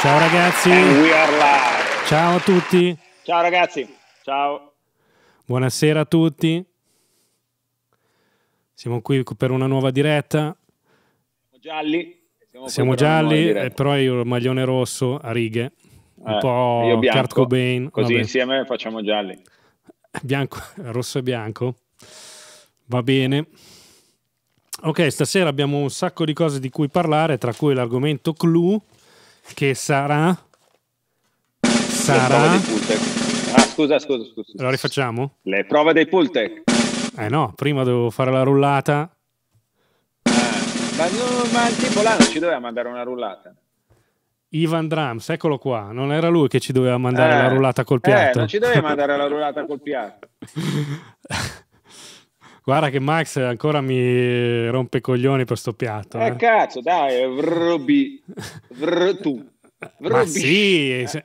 Ciao ragazzi. Ciao a tutti. Ciao ragazzi. Ciao. Buonasera a tutti. Siamo qui per una nuova diretta. Siamo gialli. Siamo, Siamo gialli, eh, però io ho il maglione rosso a righe. Un eh, po' io bianco, Kurt Cobain. Così Vabbè. insieme facciamo gialli. Eh, bianco, rosso e bianco. Va bene. Ok, stasera abbiamo un sacco di cose di cui parlare, tra cui l'argomento clou che sarà... Sarà... Ah, scusa, scusa, scusa. Allora rifacciamo? Le prove dei Pultec. Eh no, prima devo fare la rullata. Ah, ma, no, ma tipo là non ci doveva mandare una rullata. Ivan Drums, eccolo qua. Non era lui che ci doveva mandare eh, la rullata col piatto. Eh, non ci doveva mandare la rullata col piatto. Guarda che Max ancora mi rompe i coglioni per sto piatto. Eh, eh. cazzo, dai, vrbi, vr tu. Vrbi. Ma sì. Se...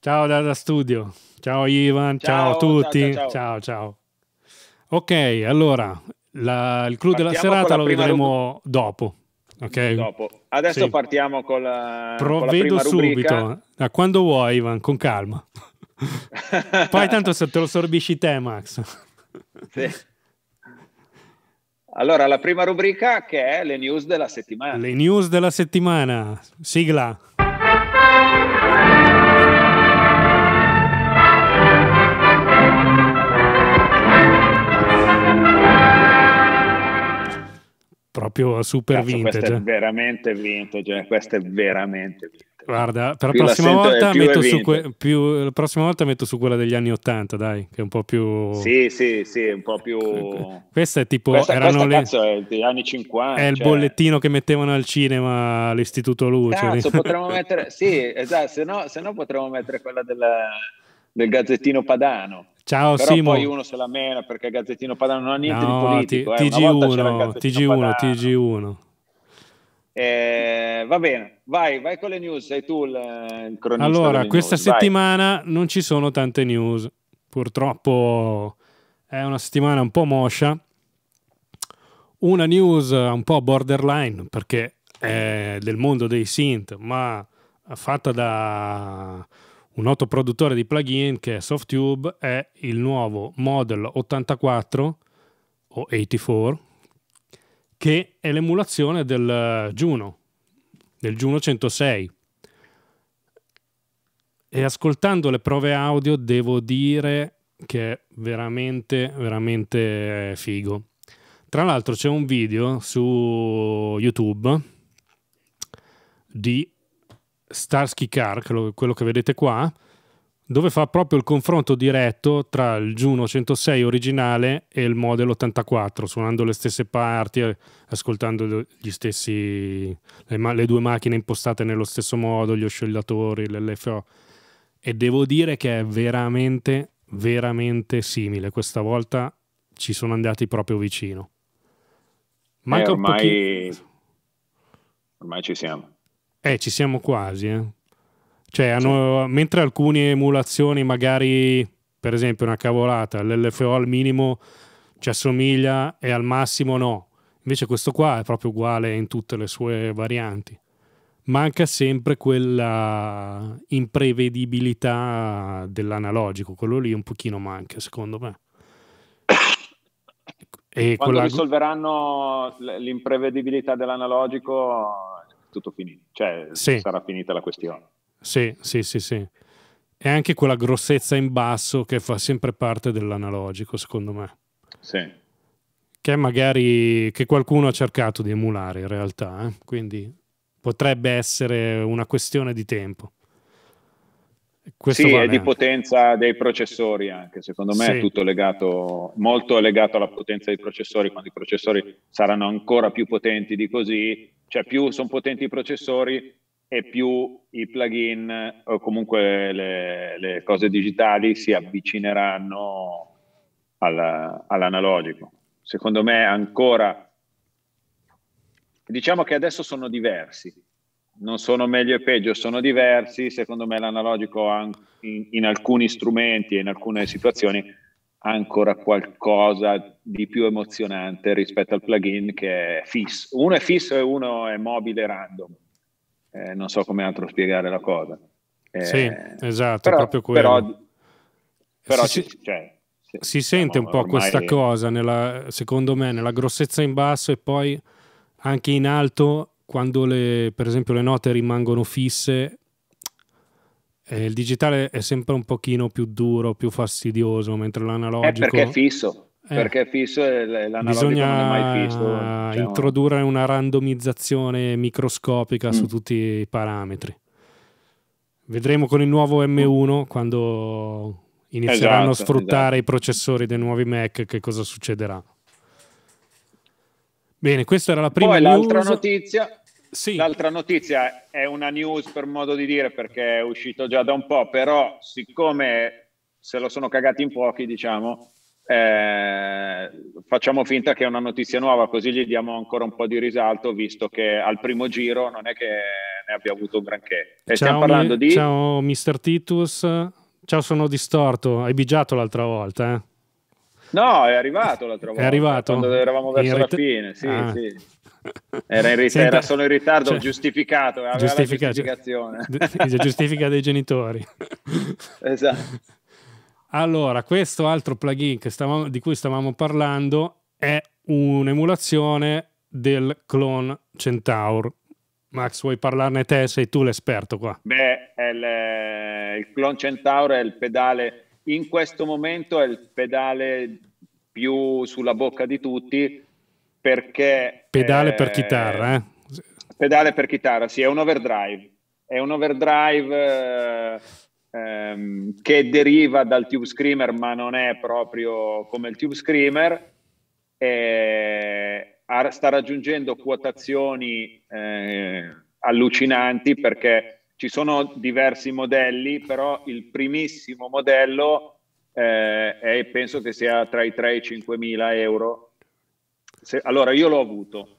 ciao da, da, studio. Ciao Ivan, ciao, ciao a tutti. Ciao ciao. ciao, ciao. Ok, allora, la, il clou della serata lo vedremo dopo. Ok. dopo. Adesso sì. partiamo con la, Provvedo con la subito. Da quando vuoi Ivan, con calma. Poi tanto se te lo sorbisci te Max. Sì. Allora, la prima rubrica che è le news della settimana. Le news della settimana, sigla. Proprio super Cazzo, vintage. Questo è veramente vintage, eh, questa è veramente vintage. Guarda, per la prossima, volta eh, metto su più, la prossima volta metto su quella degli anni Ottanta, dai, che è un po' più... Sì, sì, sì, un po' più... Questa è tipo... Questa, erano questa, le... degli anni 50. È il cioè. bollettino che mettevano al cinema all'Istituto Luce. Cazzo, potremmo mettere... Sì, esatto, se no, se no potremmo mettere quella della del Gazzettino Padano. Ciao Però Simo. poi uno se la mena perché Gazzettino Padano non ha niente no, di politico. Eh, T- eh. TG1, TG1, Padano. TG1. Eh, va bene, vai, vai con le news, sei tu il, il cronista. Allora, questa news, settimana vai. non ci sono tante news, purtroppo è una settimana un po' moscia. Una news un po' borderline perché è del mondo dei synth, ma fatta da un noto produttore di plugin che è Softube, è il nuovo Model 84 o 84, che è l'emulazione del eh, Juno, del Juno 106. E ascoltando le prove audio devo dire che è veramente, veramente eh, figo. Tra l'altro c'è un video su YouTube di Starsky Car, quello che vedete qua, dove fa proprio il confronto diretto tra il Juno 106 originale e il Model 84, suonando le stesse parti, eh, ascoltando stessi, le, le, due macchine impostate nello stesso modo, gli oscillatori, l'LFO. E devo dire che è veramente, veramente simile. Questa volta ci sono andati proprio vicino. Manca eh, ormai... un pochino... ormai ci siamo. Eh, ci siamo quasi, eh. Cioè, hanno, sì. mentre alcune emulazioni, magari per esempio una cavolata, l'LFO al minimo ci assomiglia e al massimo no. Invece questo qua è proprio uguale in tutte le sue varianti. Manca sempre quella imprevedibilità dell'analogico, quello lì un pochino manca secondo me. E Quando quella... risolveranno l'imprevedibilità dell'analogico tutto finito, cioè sì. sarà finita la questione. Sì, sì, sì, sì. E anche quella grossezza in basso che fa sempre parte dell'analogico, secondo me. Sì. Che magari che qualcuno ha cercato di emulare in realtà, eh? quindi potrebbe essere una questione di tempo. Questo sì, e di potenza dei processori anche, secondo me sì. è tutto legato, molto legato alla potenza dei processori, quando i processori saranno ancora più potenti di così, cioè più sono potenti i processori, e più i plugin o comunque le, le cose digitali si avvicineranno alla, all'analogico. Secondo me ancora, diciamo che adesso sono diversi, non sono meglio e peggio, sono diversi, secondo me l'analogico in, in alcuni strumenti e in alcune situazioni ha ancora qualcosa di più emozionante rispetto al plugin che è fisso. Uno è fisso e uno è mobile random eh, non so come altro spiegare la cosa. Eh, sì, esatto, però, proprio quello. Però, però sì, ci, cioè, sì, si sente un po' questa cosa, nella, secondo me, nella grossezza in basso e poi anche in alto, quando le, per esempio le note rimangono fisse, eh, il digitale è sempre un pochino più duro, più fastidioso, mentre l'analogico... È perché è fisso. Eh, perché fisso è l'analogico bisogna mai fisso. Cioè, introdurre una randomizzazione microscopica mh. su mm. tutti i parametri. Vedremo con il nuovo M1 quando inizieranno esatto, a sfruttare esatto. i processori dei nuovi Mac che cosa succederà. Bene, questa era la prima Poi news. l'altra notizia. Sì. L'altra notizia è una news per modo di dire perché è uscito già da un po', però siccome se lo sono cagati in pochi, diciamo, eh, facciamo finta che è una notizia nuova, così gli diamo ancora un po' di risalto, visto che al primo giro non è che ne abbia avuto un granché. E ciao, stiamo parlando di... Ciao mister Titus, ciao sono distorto, hai bigiato l'altra volta, eh? No, è arrivato l'altra volta. È arrivato? Quando eravamo verso rit- la fine, sì, ah. sì. Era, in rit- Senta, era solo in ritardo cioè, giustificato, aveva giustifica, giustificazione. Cioè, giustifica dei genitori. Esatto. Allora, questo altro plugin stavamo, di cui stavamo parlando è un'emulazione del clone Centaur. Max, vuoi parlarne te? Sei tu l'esperto qua. Beh, il, eh, il clone Centaur è il pedale, in questo momento è il pedale più sulla bocca di tutti perché... Pedale è, per eh, chitarra, eh? Pedale per chitarra, sì, è un overdrive. È un overdrive... Eh, ehm, che deriva dal Tube Screamer ma non è proprio come il Tube Screamer, eh, sta raggiungendo quotazioni eh, allucinanti perché ci sono diversi modelli, però il primissimo modello eh, è, penso che sia tra i 3 e i 5 mila euro. Se, allora io l'ho avuto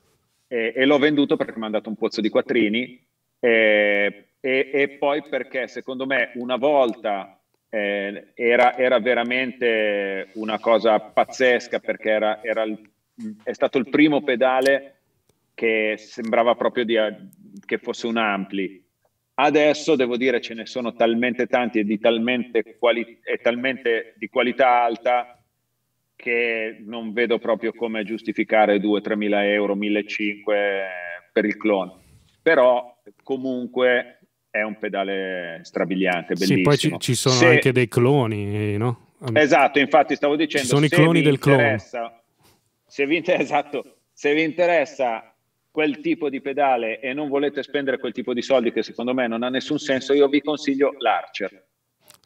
e, e l'ho venduto perché mi ha dato un pozzo di quattrini. E e, e poi perché secondo me una volta eh, era, era, veramente una cosa pazzesca perché era, era il, è stato il primo pedale che sembrava proprio di, che fosse un ampli. Adesso devo dire ce ne sono talmente tanti e di talmente, quali, e talmente di qualità alta che non vedo proprio come giustificare 2-3 mila euro, 1.500 per il clone. Però comunque è un pedale strabiliante, bellissimo. Sì, poi ci, ci sono se... anche dei cloni, no? Esatto, infatti stavo dicendo... Ci sono i cloni del clone. Se vi, esatto, se vi interessa quel tipo di pedale e non volete spendere quel tipo di soldi che secondo me non ha nessun senso, io vi consiglio l'Archer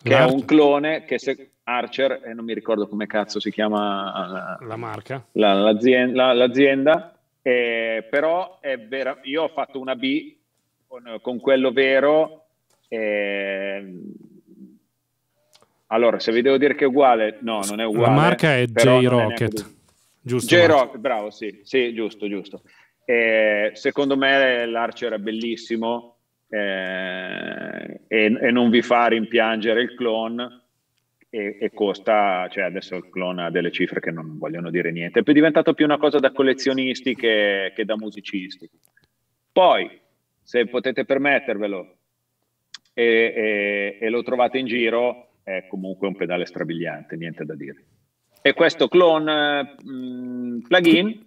che L'Archer. è un clone che se Archer, e eh, non mi ricordo come cazzo si chiama la, eh, la marca, la, l'azienda, l'azienda eh, però è vera, io ho fatto una B con, con quello vero, eh, allora se vi devo dire che è uguale, no, non è uguale. La marca è J-Rocket, giusto? J-Rocket, bravo, sì, sì, giusto, giusto. Eh, secondo me l'Arcio era bellissimo eh, e, e, non vi fa rimpiangere il clone e, costa, cioè adesso il clone ha delle cifre che non vogliono dire niente, è diventato più una cosa da collezionisti che, che da musicisti. Poi se potete permettervelo e, e, e lo trovate in giro, è comunque un pedale strabiliante, niente da dire. E questo clone mh, mm, plugin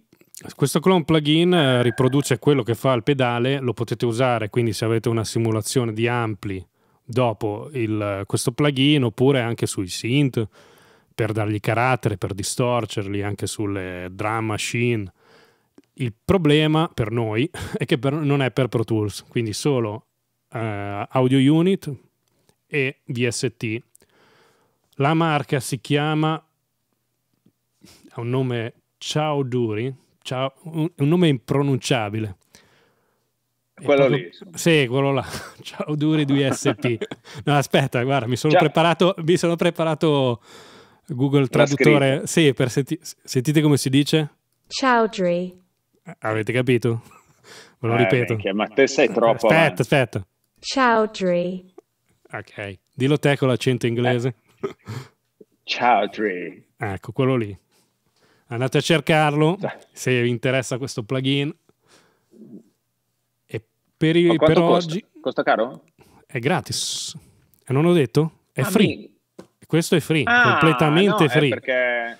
questo clone plugin eh, riproduce quello che fa il pedale, lo potete usare quindi se avete una simulazione di ampli dopo il, questo plugin oppure anche sui synth per dargli carattere, per distorcerli, anche sulle drum machine il problema per noi è che per, non è per Pro Tools, quindi solo eh, Audio Unit e VST. La marca si chiama, ha un nome Ciao Duri, ciao, un, un nome impronunciabile. Quello proprio, lì. Sì, quello là. Ciao Duri di SP. No, aspetta, guarda, mi sono, preparato, mi sono preparato, Google Traduttore. Sì, per senti- sentite come si dice? Duri. Avete capito? Ve lo eh, ripeto. Minchia, ma te sei troppo. Aspetta, avanti. aspetta. Ciao, Tree. Ok, dillo te con l'accento inglese. Ciao, Tree. Ecco, quello lì. Andate a cercarlo se vi interessa questo plugin. E per, i, per costa? oggi. Costa caro? È gratis. E non ho detto? È ah, free. Mi... Questo è free, ah, completamente no, free. È perché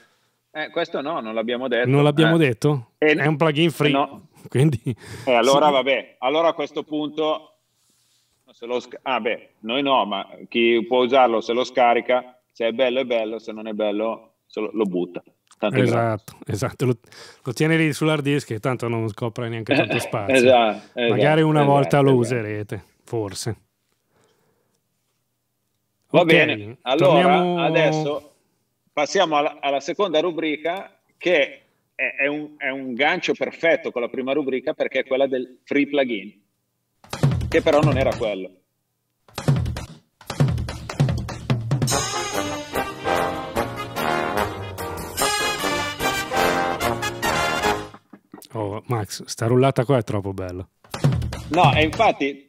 eh, questo no, non l'abbiamo detto. Non l'abbiamo eh. detto? Eh, è un plugin free. No. Quindi, eh, allora sì. vabbè, allora a questo punto, se lo ah beh, noi no, ma chi può usarlo se lo scarica, se è bello è bello, se non è bello lo, lo butta. Tanto esatto, esatto. Lo, lo, tiene lì sull'hard disk e tanto non scopre neanche eh, tanto eh, spazio. esatto, esatto, Magari una esatto, volta lo esatto. userete, forse. Va okay. bene, allora Torniamo... adesso Passiamo alla, alla seconda rubrica che è, è, un, è un gancio perfetto con la prima rubrica perché è quella del free plugin, che però non era quello. Oh, Max, sta rullata qua è troppo bella. No, e infatti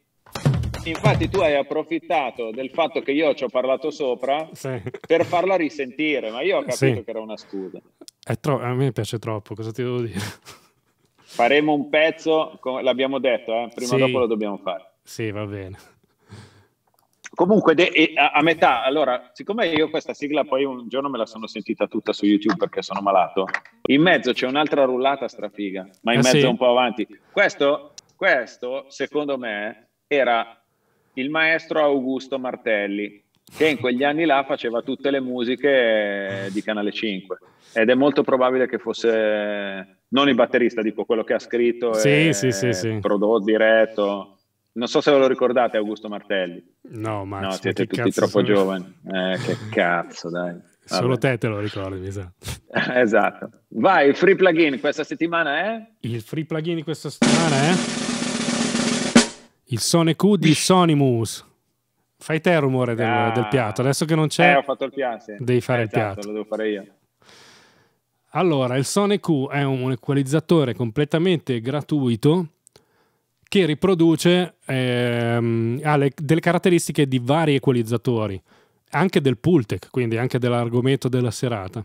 Infatti tu hai approfittato del fatto che io ci ho parlato sopra sì. per farla risentire, ma io ho capito sì. che era una scusa. Tro- a me piace troppo, cosa ti devo dire? Faremo un pezzo, l'abbiamo detto, eh? prima o dopo lo dobbiamo fare. Sì, va bene. Comunque, de- a-, a-, metà, allora, siccome io questa sigla poi un giorno me la sono sentita tutta su YouTube perché sono malato, in mezzo c'è un'altra rullata strafiga, ma in eh mezzo sì. un po' avanti. Questo, questo, secondo me, era il maestro Augusto Martelli, che in quegli anni là faceva tutte le musiche di Canale 5 ed è molto probabile che fosse non il batterista, dico quello che ha scritto sì, e sì, sì, sì. prodotto, diretto. Non so se ve lo ricordate Augusto Martelli. No, ma no siete ma tutti troppo sono... giovani. Eh, che cazzo, dai. Vabbè. Solo te te lo ricordi, mi sa. esatto. Vai, il free plugin questa settimana è? Eh? Il free plugin di questa settimana è? Eh? Il Sone Q di Sonimus. Fai te il rumore del, ah, del, piatto, adesso che non c'è. Eh, ho fatto il piatto. Sì. Devi fare eh, il esatto, piatto. Lo devo fare io. Allora, il Sone Q è un equalizzatore completamente gratuito che riproduce ehm, ha le, delle caratteristiche di vari equalizzatori, anche del Pultec, quindi anche dell'argomento della serata.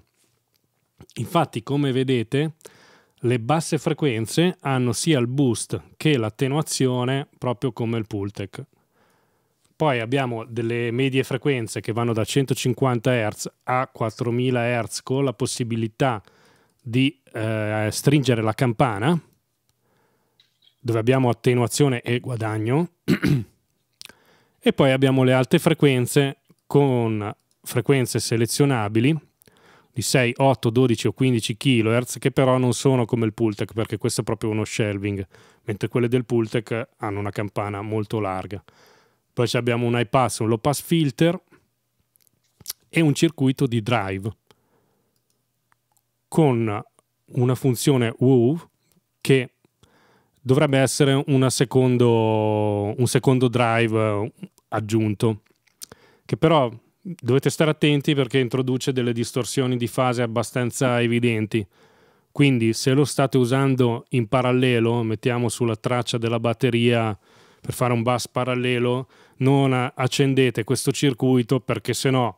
Infatti, come vedete, le basse frequenze hanno sia il boost che l'attenuazione proprio come il Pultec. Poi abbiamo delle medie frequenze che vanno da 150 Hz a 4000 Hz con la possibilità di eh, stringere la campana, dove abbiamo attenuazione e guadagno. e poi abbiamo le alte frequenze con frequenze selezionabili di 6, 8, 12 o 15 kHz che però non sono come il Pultec perché questo è proprio uno shelving, mentre quelle del Pultec hanno una campana molto larga. Poi abbiamo un high pass, un low pass filter e un circuito di drive con una funzione WOW che dovrebbe essere secondo, un secondo drive aggiunto che però dovete stare attenti perché introduce delle distorsioni di fase abbastanza evidenti. Quindi se lo state usando in parallelo, mettiamo sulla traccia della batteria per fare un bus parallelo, non accendete questo circuito perché sennò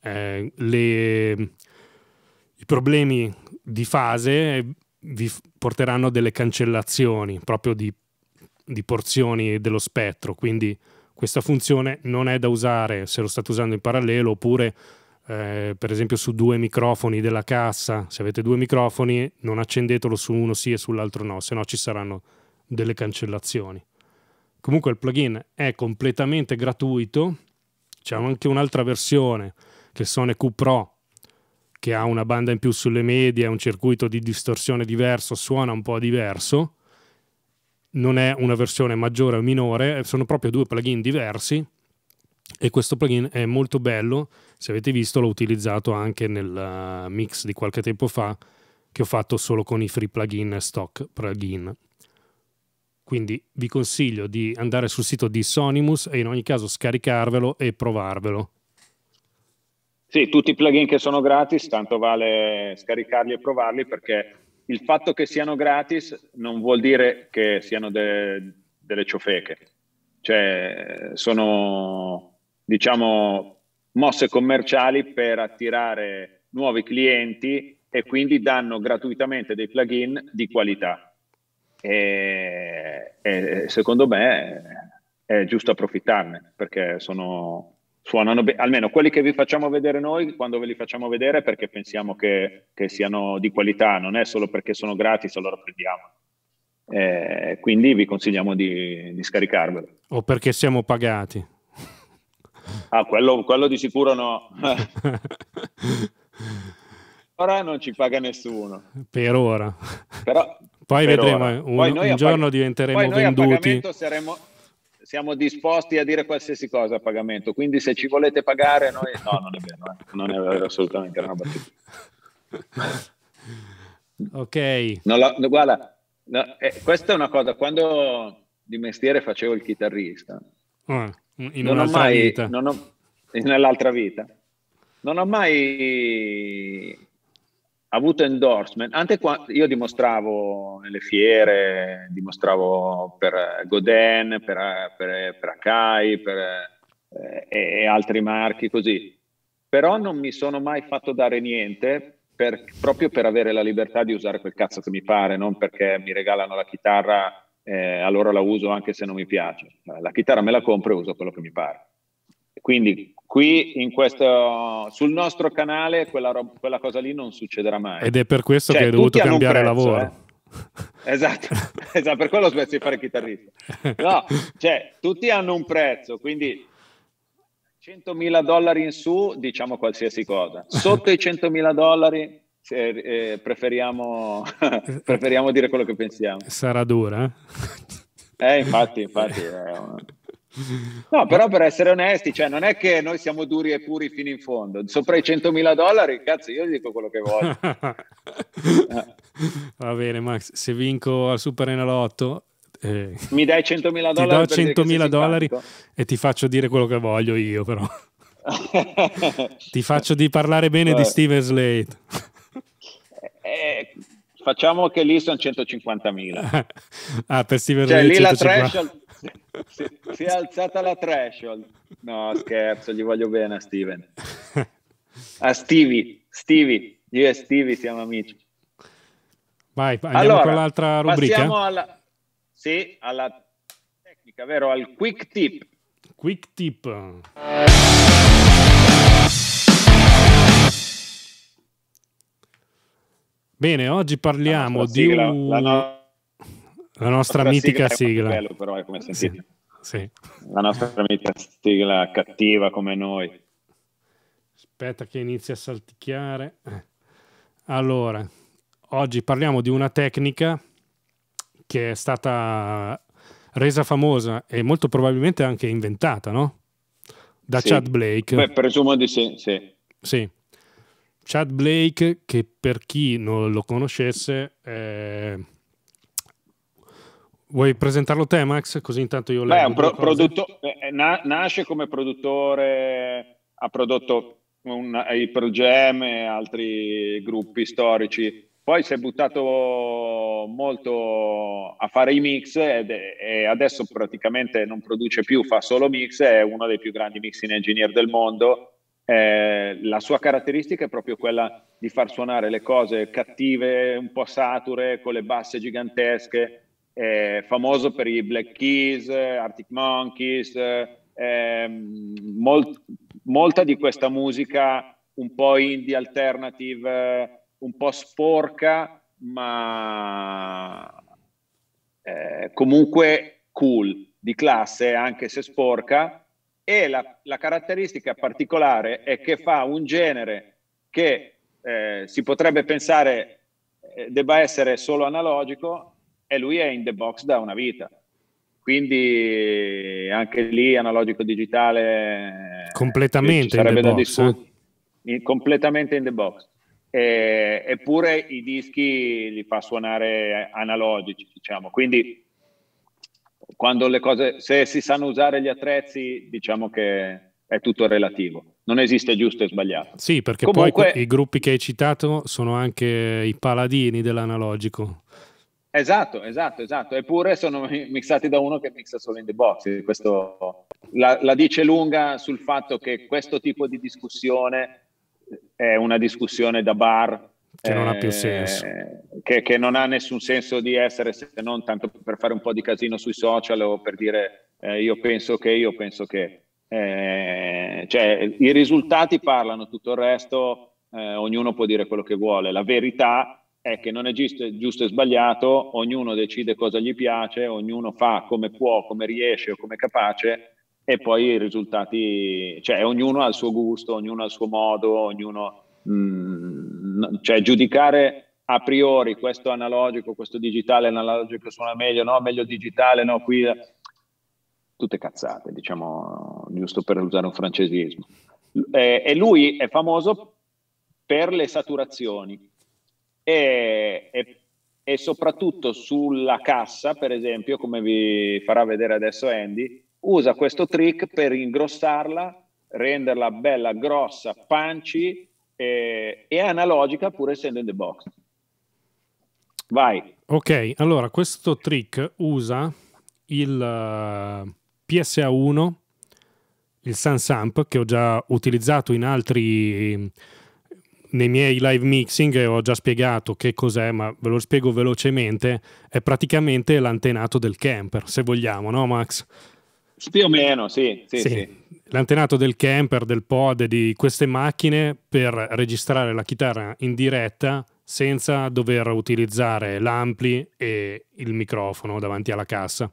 eh, le, i problemi di fase vi porteranno delle cancellazioni proprio di, di porzioni dello spettro. Quindi questa funzione non è da usare se lo state usando in parallelo oppure eh, per esempio su due microfoni della cassa, se avete due microfoni non accendetelo su uno sì e sull'altro no, se no ci saranno delle cancellazioni. Comunque il plugin è completamente gratuito, c'è anche un'altra versione che è Sony Q Pro che ha una banda in più sulle medie, un circuito di distorsione diverso, suona un po' diverso non è una versione maggiore o minore, sono proprio due plugin diversi e questo plugin è molto bello, se avete visto l'ho utilizzato anche nel eh, mix di qualche tempo fa che ho fatto solo con i free plugin stock plugin. Quindi vi consiglio di andare sul sito di Sonimus e in ogni caso scaricarvelo e provarvelo. Sì, tutti i plugin che sono gratis, tanto vale scaricarli e provarli perché il fatto che siano gratis non vuol dire che siano de, delle ciofeche, cioè sono diciamo mosse commerciali per attirare nuovi clienti e quindi danno gratuitamente dei plugin di qualità. E, e secondo me è giusto approfittarne perché sono, suonano bene, almeno quelli che vi facciamo vedere noi, quando ve li facciamo vedere perché pensiamo che, che siano di qualità, non è solo perché sono gratis, allora prendiamo. Eh, quindi vi consigliamo di, di scaricarvelo. O perché siamo pagati. Ah, quello, quello di sicuro no. ora non ci paga nessuno. Per ora. Però, poi per vedremo, ora. Eh, un, poi un, giorno pag- diventeremo poi venduti. Saremo, siamo disposti a dire qualsiasi cosa a pagamento, quindi se ci volete pagare noi... No, non è vero, eh. non è vero assolutamente, era una battuta. Ok. No, la, no, guarda, no, eh, questa è una cosa, quando di mestiere facevo il chitarrista, ah, in un'altra mai, vita. Non ho, nell'altra vita, non ho mai ha avuto endorsement, anche quando io dimostravo nelle fiere, dimostravo per eh, Goden, per, eh, per, eh, per Akai per, eh, e, e, altri marchi così, però non mi sono mai fatto dare niente per, proprio per avere la libertà di usare quel cazzo che mi pare, non perché mi regalano la chitarra, eh, allora la uso anche se non mi piace. La chitarra me la compro e uso quello che mi pare. Quindi Qui questo, sul nostro canale quella, rob- quella, cosa lì non succederà mai. Ed è per questo cioè, che hai dovuto cambiare prezzo, lavoro. Eh? Esatto, esatto, per quello ho smesso di fare chitarrista. No, cioè, tutti hanno un prezzo, quindi 100.000 dollari in su diciamo qualsiasi cosa. Sotto i 100.000 dollari eh, eh, preferiamo, preferiamo dire quello che pensiamo. Sarà dura? Eh, eh infatti, infatti. Eh, No, però per essere onesti, cioè, non è che noi siamo duri e puri fino in fondo. Sopra i 100.000 dollari, cazzo, io dico quello che voglio. Va bene, Max, se vinco al Super Enalotto... Eh, Mi dai 100.000 dollari? Ti do 100.000 dollari e ti faccio dire quello che voglio io, però. ti faccio di parlare bene Beh. di Steven Slade. Eh, eh, facciamo che lì sono 150.000. ah, per Steven cioè, Slade... Lì 150. la threshold si, è alzata la threshold. No, scherzo, gli voglio bene a Steven. A Stevie, Stevie, io e Stevie siamo amici. Vai, andiamo allora, con l'altra rubrica. Passiamo alla, sì, alla tecnica, vero? Al quick tip. Quick tip. Bene, oggi parliamo ah, di... La, la no la nostra, la nostra mitica sigla. sigla. Bello, però, è come Sì, sì. La nostra mitica sigla cattiva come noi. Aspetta che inizi a salticchiare. Allora, oggi parliamo di una tecnica che è stata resa famosa e molto probabilmente anche inventata, no? Da sì. Chad Blake. Beh, presumo di sì, sì. Sì. Chad Blake, che per chi non lo conoscesse... Eh Vuoi presentarlo te, Max? Così intanto io leggo. Beh, pro- prodotto, eh, na- nasce come produttore, ha prodotto un, April Jam e altri gruppi storici. Poi si è buttato molto a fare i mix ed, e adesso praticamente non produce più, fa solo mix, è uno dei più grandi mixing engineer del mondo. Eh, la sua caratteristica è proprio quella di far suonare le cose cattive, un po' sature, con le basse gigantesche, eh, famoso per i Black Keys, Arctic Monkeys, eh, ehm, molt, molta di questa musica un po' indie alternative, un po' sporca, ma eh, comunque cool, di classe, anche se sporca. E la, la caratteristica particolare è che fa un genere che eh, si potrebbe pensare eh, debba essere solo analogico, e lui è in the box da una vita. Quindi anche lì analogico digitale completamente sarebbe in the da box, discu- eh? completamente in the box. E, eppure i dischi li fa suonare analogici, diciamo. Quindi quando le cose se si sanno usare gli attrezzi, diciamo che è tutto relativo non esiste giusto e sbagliato. Sì, perché Comunque, poi i gruppi che hai citato sono anche i paladini dell'analogico. Esatto, esatto, esatto. Eppure sono mixati da uno che mixa solo in the box. Questo, la, la dice lunga sul fatto che questo tipo di discussione è una discussione da bar che non ha più eh, senso. che, che, non ha nessun senso di essere se non tanto per fare un po' di casino sui social o per dire eh, io penso che, io penso che. Eh, cioè, i risultati parlano, tutto il resto eh, ognuno può dire quello che vuole. La verità è è che non esiste giusto e sbagliato, ognuno decide cosa gli piace, ognuno fa come può, come riesce o come è capace e poi i risultati, cioè ognuno ha il suo gusto, ognuno ha il suo modo, ognuno, mh, mm, cioè giudicare a priori questo analogico, questo digitale, analogico suona meglio, no, meglio digitale, no, qui, tutte cazzate, diciamo, giusto per usare un francesismo. Eh, e lui è famoso per le saturazioni, e, e, e soprattutto sulla cassa, per esempio, come vi farà vedere adesso Andy, usa questo trick per ingrossarla, renderla bella, grossa, punchy e, e analogica pur essendo in the box. Vai. Ok, allora questo trick usa il uh, eh, PSA1, il Sun che ho già utilizzato in altri nei miei live mixing ho già spiegato che cos'è, ma ve lo spiego velocemente, è praticamente l'antenato del camper, se vogliamo, no Max? Più o meno, sì, sì, sì. sì. L'antenato del camper, del pod, di queste macchine per registrare la chitarra in diretta senza dover utilizzare l'ampli e il microfono davanti alla cassa.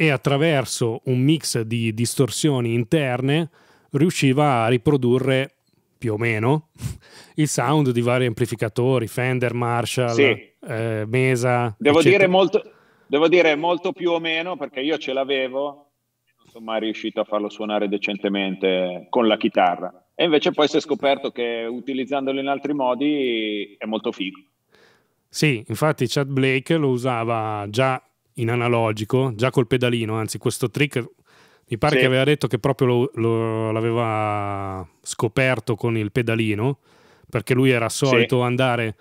E attraverso un mix di distorsioni interne riusciva a riprodurre più o meno il sound di vari amplificatori, Fender, Marshall, sì. eh, Mesa. Devo dire, molto, devo dire molto più o meno perché io ce l'avevo, non sono mai riuscito a farlo suonare decentemente con la chitarra. E invece poi si è scoperto che utilizzandolo in altri modi è molto figo. Sì, infatti Chad Blake lo usava già in analogico, già col pedalino, anzi questo trick mi pare sì. che aveva detto che proprio lo, lo, l'aveva scoperto con il pedalino, perché lui era solito sì. andare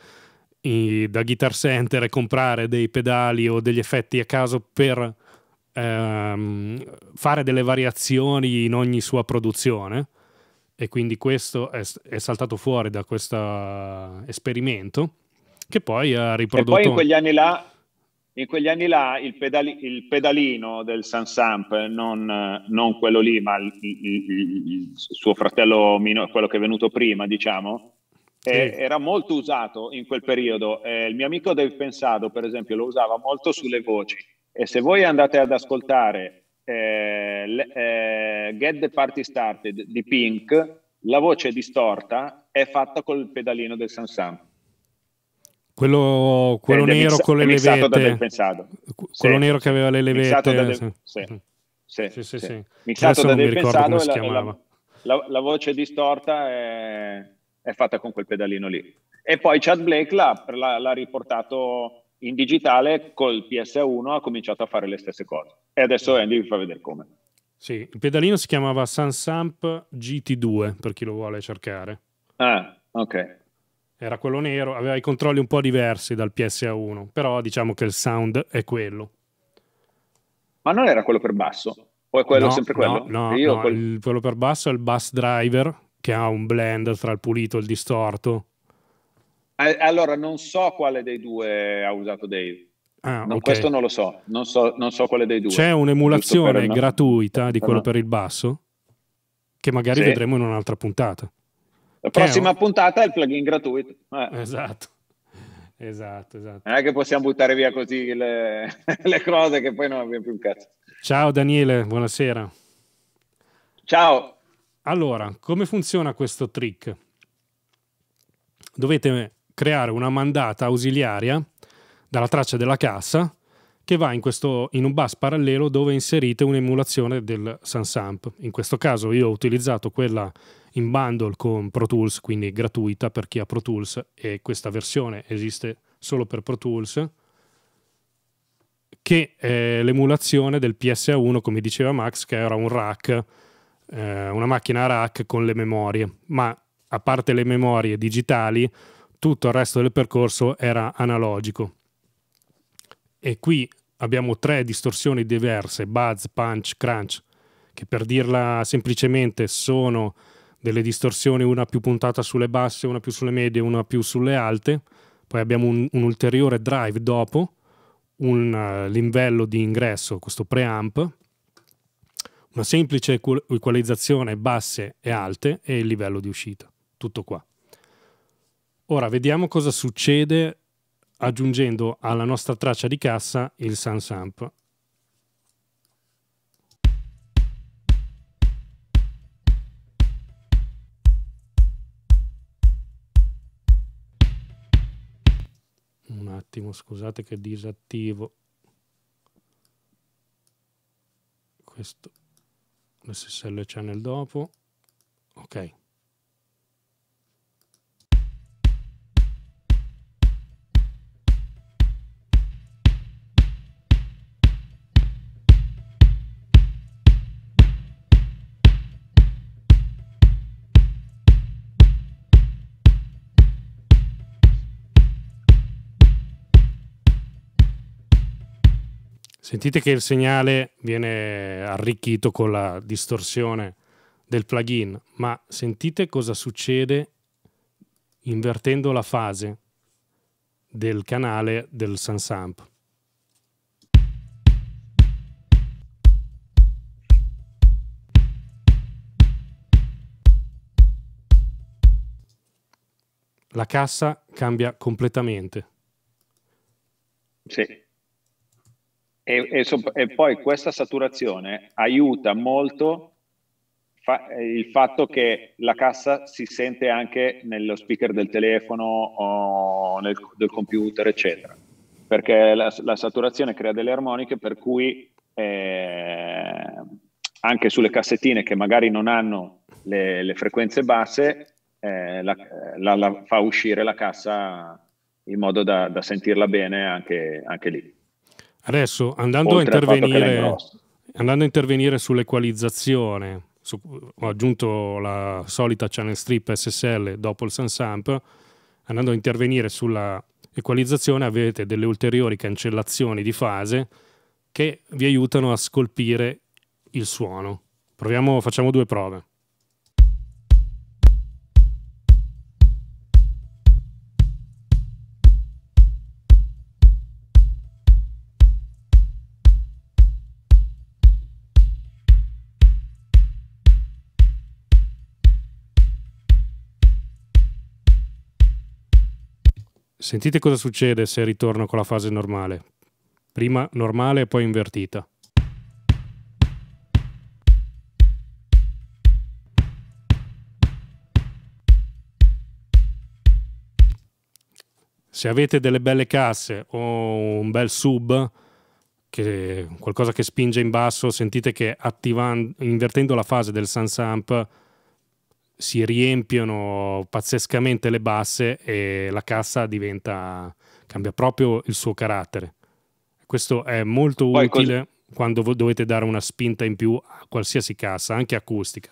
in, da Guitar Center e comprare dei pedali o degli effetti a caso per ehm, fare delle variazioni in ogni sua produzione. E quindi questo è, è saltato fuori da questo esperimento che poi ha riprodotto. E poi in quegli anni là in quegli anni là il, pedali, il pedalino del Sansamp, non, non quello lì, ma il, il, il suo fratello minore, quello che è venuto prima, diciamo, sì. eh, era molto usato in quel periodo. Eh, il mio amico Dave Pensado, per esempio, lo usava molto sulle voci. E se voi andate ad ascoltare eh, le, eh, Get the Party Started di Pink, la voce distorta è fatta col pedalino del Sansamp. Quello, quello nero mix, con le levette. Quello sì. nero che aveva le levette. Da del, sì. Sì. Sì. Sì, sì, Mixato Adesso da Del Pensato la, la, la, la, voce distorta è, è, fatta con quel pedalino lì. E poi Chad Blake l'ha, l'ha riportato in digitale col PS1 ha cominciato a fare le stesse cose e adesso Andy vi fa vedere come sì, il pedalino si chiamava Sansamp GT2 per chi lo vuole cercare ah ok era quello nero, aveva i controlli un po' diversi dal PSA 1, però diciamo che il sound è quello. Ma non era quello per basso? O è quello no, sempre quello? No, no, no quel... il, quello per basso è il bass driver che ha un blend tra il pulito e il distorto. Allora, non so quale dei due ha usato Dave. Ah, no, okay. Questo non lo so. Non, so, non so quale dei due. C'è un'emulazione gratuita di quello ah. per il basso che magari sì. vedremo in un'altra puntata. La prossima eh, oh. puntata è il plugin gratuito. Eh. Esatto. Esatto, esatto. Non è che possiamo buttare via così le, le cose che poi non abbiamo più un cazzo. Ciao Daniele, buonasera. Ciao. Allora, come funziona questo trick? Dovete creare una mandata ausiliaria dalla traccia della cassa che va in, questo, in un bus parallelo dove inserite un'emulazione del Sansamp. In questo caso io ho utilizzato quella in bundle con Pro Tools, quindi gratuita per chi ha Pro Tools e questa versione esiste solo per Pro Tools, che è l'emulazione del PSA1, come diceva Max, che era un rack, eh, una macchina rack con le memorie, ma a parte le memorie digitali, tutto il resto del percorso era analogico. E qui abbiamo tre distorsioni diverse, buzz, punch, crunch, che per dirla semplicemente sono delle distorsioni, una più puntata sulle basse, una più sulle medie, una più sulle alte, poi abbiamo un, un ulteriore drive dopo, un uh, livello di ingresso, questo preamp, una semplice equalizzazione basse e alte e il livello di uscita. Tutto qua. Ora vediamo cosa succede aggiungendo alla nostra traccia di cassa il Sans Amp. attimo, scusate che disattivo questo l'SSL channel dopo. Ok. Sentite che il segnale viene arricchito con la distorsione del plugin, ma sentite cosa succede invertendo la fase del canale del Sansamp. La cassa cambia completamente. Sì. E, e, so, e poi questa saturazione aiuta molto fa, il fatto che la cassa si sente anche nello speaker del telefono o nel, del computer, eccetera. Perché la, la saturazione crea delle armoniche per cui eh, anche sulle cassettine che magari non hanno le, le frequenze basse, eh, la, la, la, fa uscire la cassa in modo da, da sentirla bene anche, anche lì. Adesso andando a, andando a, intervenire, sull'equalizzazione, su, ho aggiunto la solita channel strip SSL dopo il SunSamp, andando a intervenire sulla equalizzazione avete delle ulteriori cancellazioni di fase che vi aiutano a scolpire il suono. Proviamo, facciamo due prove. Sentite cosa succede se ritorno con la fase normale. Prima normale e poi invertita. Se avete delle belle casse o un bel sub, che, qualcosa che spinge in basso, sentite che attivando, invertendo la fase del Sun Samp si riempiono pazzescamente le basse e la cassa diventa, cambia proprio il suo carattere. Questo è molto Poi utile cos- quando dovete dare una spinta in più a qualsiasi cassa, anche acustica.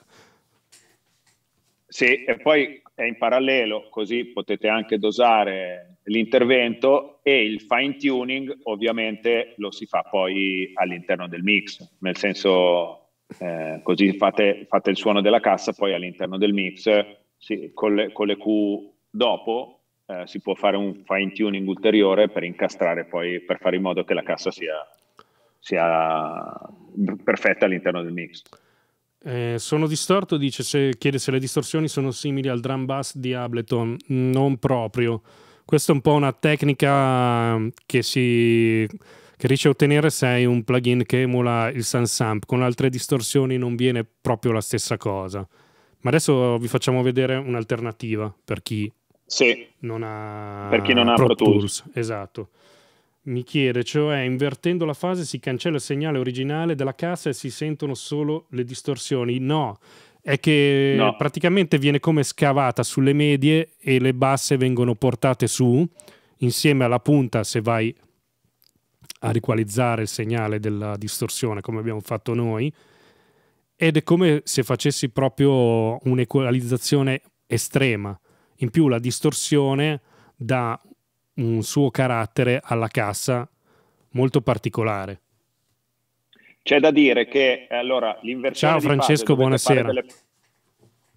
Sì, e poi è in parallelo, così potete anche dosare l'intervento e il fine tuning ovviamente lo si fa poi all'interno del mix, nel senso eh, così fate, fate, il suono della cassa, poi all'interno del mix, sì, con, le, con, le, Q dopo, eh, si può fare un fine tuning ulteriore per incastrare poi, per fare in modo che la cassa sia, sia perfetta all'interno del mix. Eh, sono distorto, dice, se, chiede se le distorsioni sono simili al drum bass di Ableton. Non proprio. Questa è un po' una tecnica che si che riesci a ottenere se hai un plugin che emula il Sunsamp, con altre distorsioni non viene proprio la stessa cosa. Ma adesso vi facciamo vedere un'alternativa per chi sì. non ha, per chi non ha Pro, Pro Tools. Tools. Esatto. Mi chiede, cioè invertendo la fase si cancella il segnale originale della cassa e si sentono solo le distorsioni? No, è che no. praticamente viene come scavata sulle medie e le basse vengono portate su insieme alla punta se vai a riqualizzare il segnale della distorsione come abbiamo fatto noi ed è come se facessi proprio un'equalizzazione estrema. In più la distorsione dà un suo carattere alla cassa molto particolare. C'è da dire che allora l'inversione Ciao Francesco, buonasera. Delle...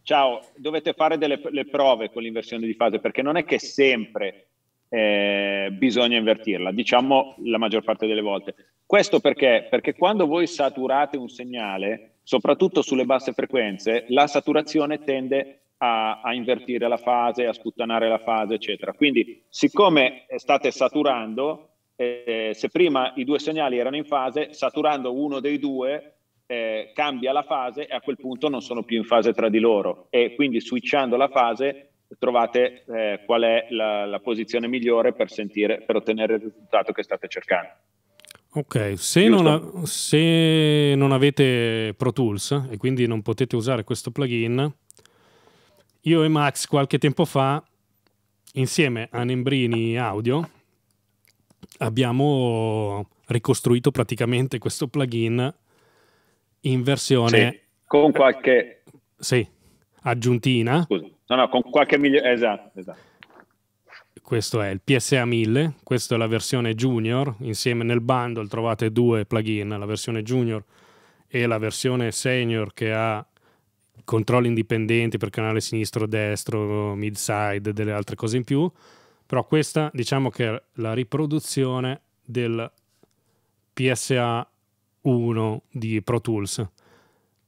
Ciao, dovete fare delle prove con l'inversione di fase perché non è che sempre eh, bisogna invertirla, diciamo la maggior parte delle volte. Questo perché? Perché quando voi saturate un segnale, soprattutto sulle basse frequenze, la saturazione tende a, a invertire la fase, a sputtanare la fase, eccetera. Quindi, siccome state saturando, eh, se prima i due segnali erano in fase, saturando uno dei due eh, cambia la fase e a quel punto non sono più in fase tra di loro e quindi switchando la fase trovate eh, qual è la, la posizione migliore per, sentire, per ottenere il risultato che state cercando. Ok, se non, se non, avete Pro Tools e quindi non potete usare questo plugin, io e Max qualche tempo fa, insieme a Nembrini Audio, abbiamo ricostruito praticamente questo plugin in versione... Sì, con qualche... Sì, aggiuntina. Scusa No, no, con qualche migliore, esatto, esatto. Questo è il PSA 1000, questa è la versione junior, insieme nel bundle trovate due plugin, la versione junior e la versione senior che ha controlli indipendenti per canale sinistro, destro, mid side, delle altre cose in più, però questa diciamo che è la riproduzione del PSA 1 di Pro Tools.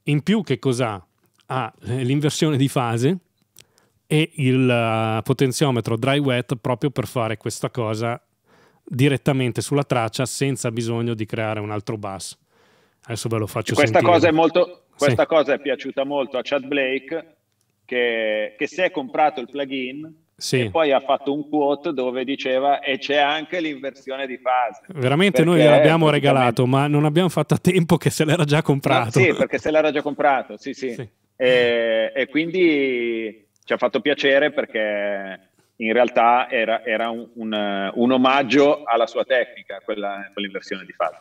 In più che cos'ha? Ha l'inversione di fase, e il eh, potenziometro dry wet proprio per fare questa cosa direttamente sulla traccia senza bisogno di creare un altro bus. Adesso ve lo faccio questa sentire. Cosa è molto, questa sì. cosa è piaciuta molto a Chad Blake che, che si è comprato il plugin sì. poi ha fatto un quote dove diceva e c'è anche l'inversione di fase. Veramente noi l'abbiamo regalato, ma non abbiamo fatto a tempo che se l'era già comprato. No, sì, perché se l'era già comprato, sì, sì. sì. E, e, quindi ci ha fatto piacere perché in realtà era, era un, un, un, omaggio alla sua tecnica, quella, quell'inversione di fase.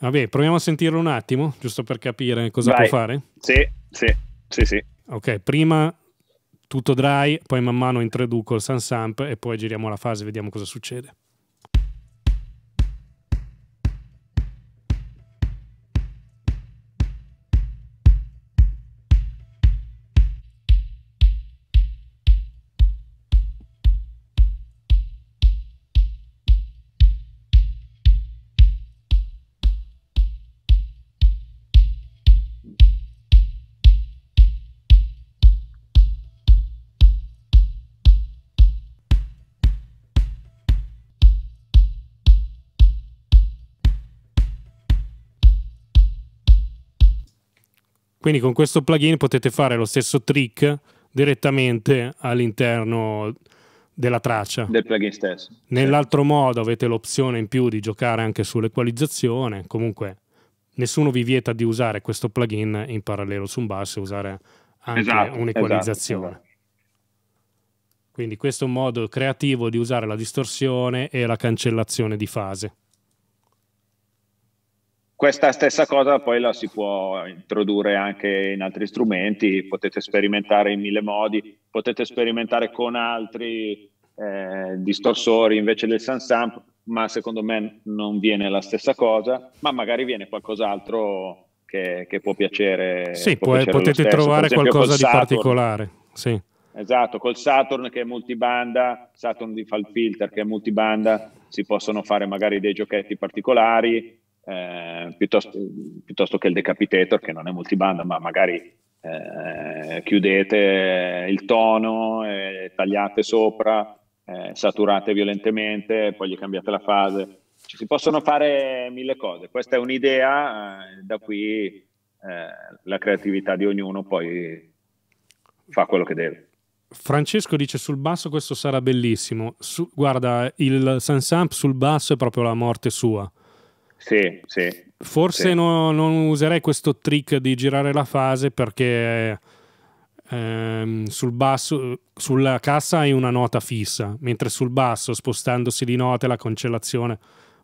Vabbè, proviamo a sentirlo un attimo, giusto per capire cosa Vai. può fare. Sì, sì, sì, sì. Ok, prima tutto dry, poi man mano introduco il Sun Samp e poi giriamo la fase e vediamo cosa succede. Quindi con questo plugin potete fare lo stesso trick direttamente all'interno della traccia. Del plugin stesso. Nell'altro modo avete l'opzione in più di giocare anche sull'equalizzazione, comunque nessuno vi vieta di usare questo plugin in parallelo su un basso e usare anche esatto, un'equalizzazione. Esatto, esatto. Quindi questo è un modo creativo di usare la distorsione e la cancellazione di fase. Questa stessa cosa poi la si può introdurre anche in altri strumenti, potete sperimentare in mille modi, potete sperimentare con altri eh, distorsori invece del Sansamp, ma secondo me non viene la stessa cosa, ma magari viene qualcos'altro che, che può piacere. Sì, può piacere potete trovare esempio, qualcosa di particolare. Sì. Esatto, col Saturn che è multibanda, Saturn di Fall Filter che è multibanda, si possono fare magari dei giochetti particolari, eh, piuttosto, piuttosto, che il decapitator che non è multibanda ma magari eh, chiudete il tono, eh, tagliate sopra, eh, saturate violentemente, poi gli cambiate la fase. Ci si possono fare mille cose, questa è un'idea, eh, da qui eh, la creatività di ognuno poi fa quello che deve. Francesco dice sul basso questo sarà bellissimo. Su, guarda, il Sansam sul basso è proprio la morte sua. Sì, sì. Forse sì. No, non userei questo trick di girare la fase perché ehm, sul basso, sulla cassa hai una nota fissa, mentre sul basso spostandosi di note la cancellazione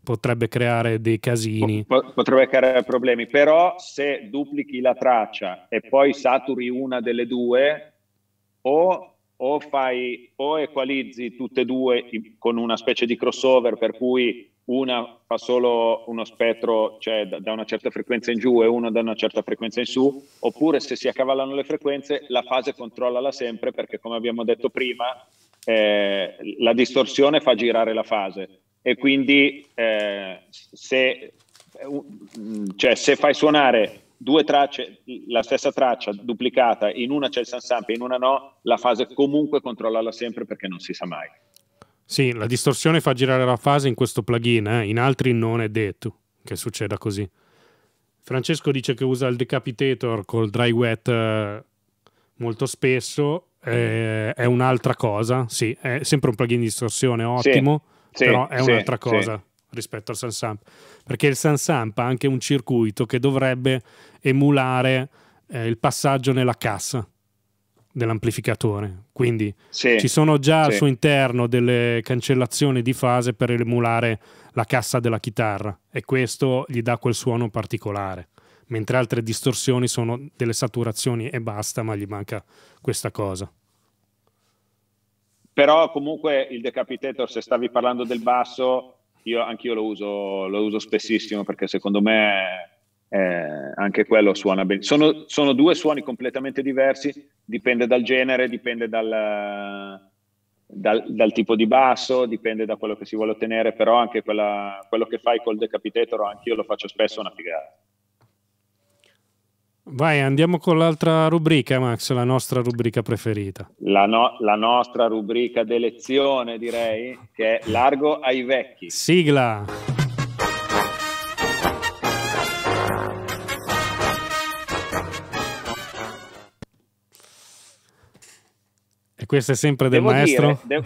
potrebbe creare dei casini. Potrebbe creare problemi, però se duplichi la traccia e poi saturi una delle due, o, o, fai, o equalizzi tutte e due con una specie di crossover per cui una fa solo uno spettro, cioè da, una certa frequenza in giù e una da una certa frequenza in su, oppure se si accavallano le frequenze la fase controllala sempre perché come abbiamo detto prima eh, la distorsione fa girare la fase e quindi eh, se, cioè, se fai suonare due tracce, la stessa traccia duplicata, in una c'è il e in una no, la fase comunque controllala sempre perché non si sa mai. Sì, la distorsione fa girare la fase in questo plugin, eh? in altri non è detto che succeda così. Francesco dice che usa il decapitator col dry wet eh, molto spesso, mm. eh, è un'altra cosa, sì, è sempre un plugin di distorsione ottimo, sì, però è sì, un'altra cosa. Sì rispetto al Sansamp, perché il Sansamp ha anche un circuito che dovrebbe emulare eh, il passaggio nella cassa dell'amplificatore. Quindi sì, ci sono già sì. al suo interno delle cancellazioni di fase per emulare la cassa della chitarra e questo gli dà quel suono particolare. Mentre altre distorsioni sono delle saturazioni e basta, ma gli manca questa cosa. Però comunque il decapitator, se stavi parlando del basso, io anch'io lo uso, lo uso spessissimo perché secondo me eh, anche quello suona bene. Sono, sono, due suoni completamente diversi, dipende dal genere, dipende dal, dal, dal, tipo di basso, dipende da quello che si vuole ottenere, però anche quella, quello che fai col decapitator, anch'io lo faccio spesso, è una figata. Vai, andiamo con l'altra rubrica, Max, la nostra rubrica preferita. La, no, la nostra rubrica d'elezione, direi, che è Largo ai vecchi. Sigla. E questo è sempre del Devo maestro? Dire,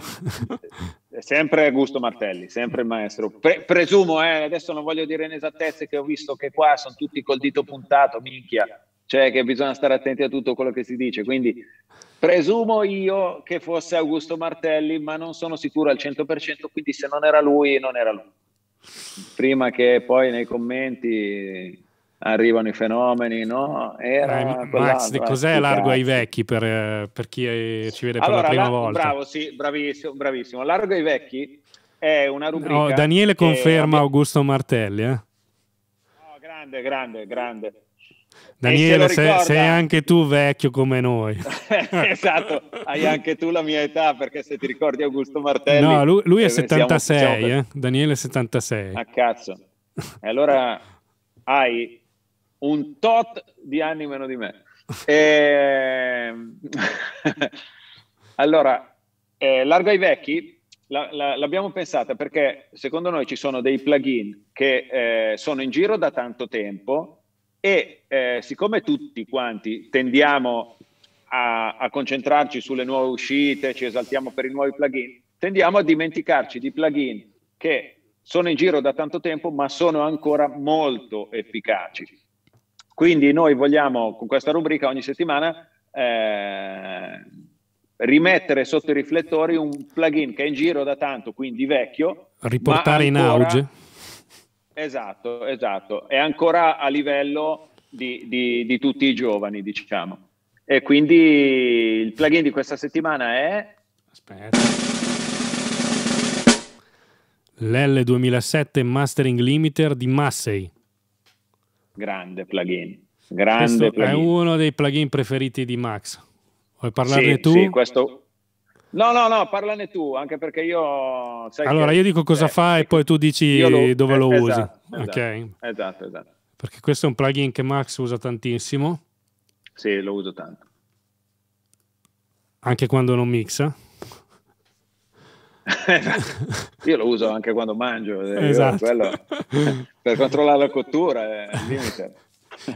de sempre Augusto Martelli, sempre il maestro. Pre presumo, eh, adesso non voglio dire in inesattezze che ho visto che qua sono tutti col dito puntato, minchia, cioè che bisogna stare attenti a tutto quello che si dice, quindi presumo io che fosse Augusto Martelli, ma non sono sicuro al 100%, quindi se non era lui, non era lui. Prima che poi nei commenti arrivano i fenomeni, no? Era eh, Max, eh, cos'è largo ai vecchi per, eh, per chi ci vede allora, per la prima la, volta? Bravo, sì, bravissimo, bravissimo. Largo ai vecchi è una rubrica... No, Daniele conferma che... Augusto Martelli, eh? No, grande, grande, grande. Daniele, se ricorda... sei anche tu vecchio come noi. esatto, hai anche tu la mia età, perché se ti ricordi Augusto Martelli... No, lui, lui è 76, siamo... eh? Daniele è 76. A ah, cazzo. E allora hai un tot di anni meno di me. E... Ehm, allora, eh, largo ai vecchi la, la, l'abbiamo pensata perché secondo noi ci sono dei plugin che eh, sono in giro da tanto tempo e eh, siccome tutti quanti tendiamo a, a, concentrarci sulle nuove uscite, ci esaltiamo per i nuovi plugin, tendiamo a dimenticarci di plugin che sono in giro da tanto tempo ma sono ancora molto efficaci. Quindi noi vogliamo con questa rubrica ogni settimana eh, rimettere sotto i riflettori un plugin che è in giro da tanto, quindi vecchio. Riportare ancora, in auge. Esatto, esatto. È ancora a livello di, di, di tutti i giovani, diciamo. E quindi il plugin di questa settimana è... Aspetta. L'L2007 Mastering Limiter di Massey. Grande plugin. Grande plugin. È uno dei plugin preferiti di Max. Vuoi parlarne sì, tu? Sì, questo... No, no, no, parlane tu, anche perché io... allora, che... io dico cosa eh, fa e poi tu dici lo... dove eh, lo esatto, usi. Esatto, okay. Esatto, esatto, esatto. Perché questo è un plugin che Max usa tantissimo. Sì, lo uso tanto. Anche quando non mixa. Io lo uso anche quando mangio, eh, esatto. per controllare la cottura eh, è limite.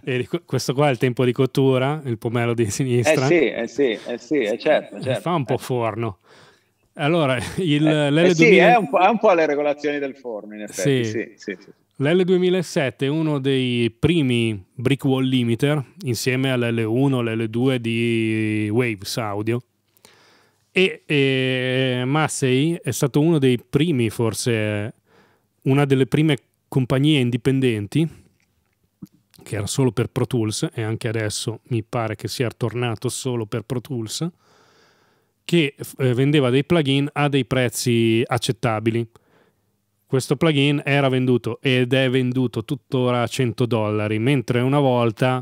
E questo qua è il tempo di cottura, il pomelo di sinistra. Eh sì, eh sì, eh sì eh certo, certo. Fa un po' certo. forno. Allora, il, eh, l'L2000... Eh sì, è un, po', è un po' le regolazioni del forno, in effetti. Sì. Sì, sì, L'L2007 è uno dei primi brick wall limiter, insieme all'L1, l'L2 di Waves Audio, e, e Massey è stato uno dei primi, forse una delle prime compagnie indipendenti, che era solo per Pro Tools, e anche adesso mi pare che sia tornato solo per Pro Tools, che eh, vendeva dei plugin a dei prezzi accettabili. Questo plugin era venduto ed è venduto tuttora a 100 dollari, mentre una volta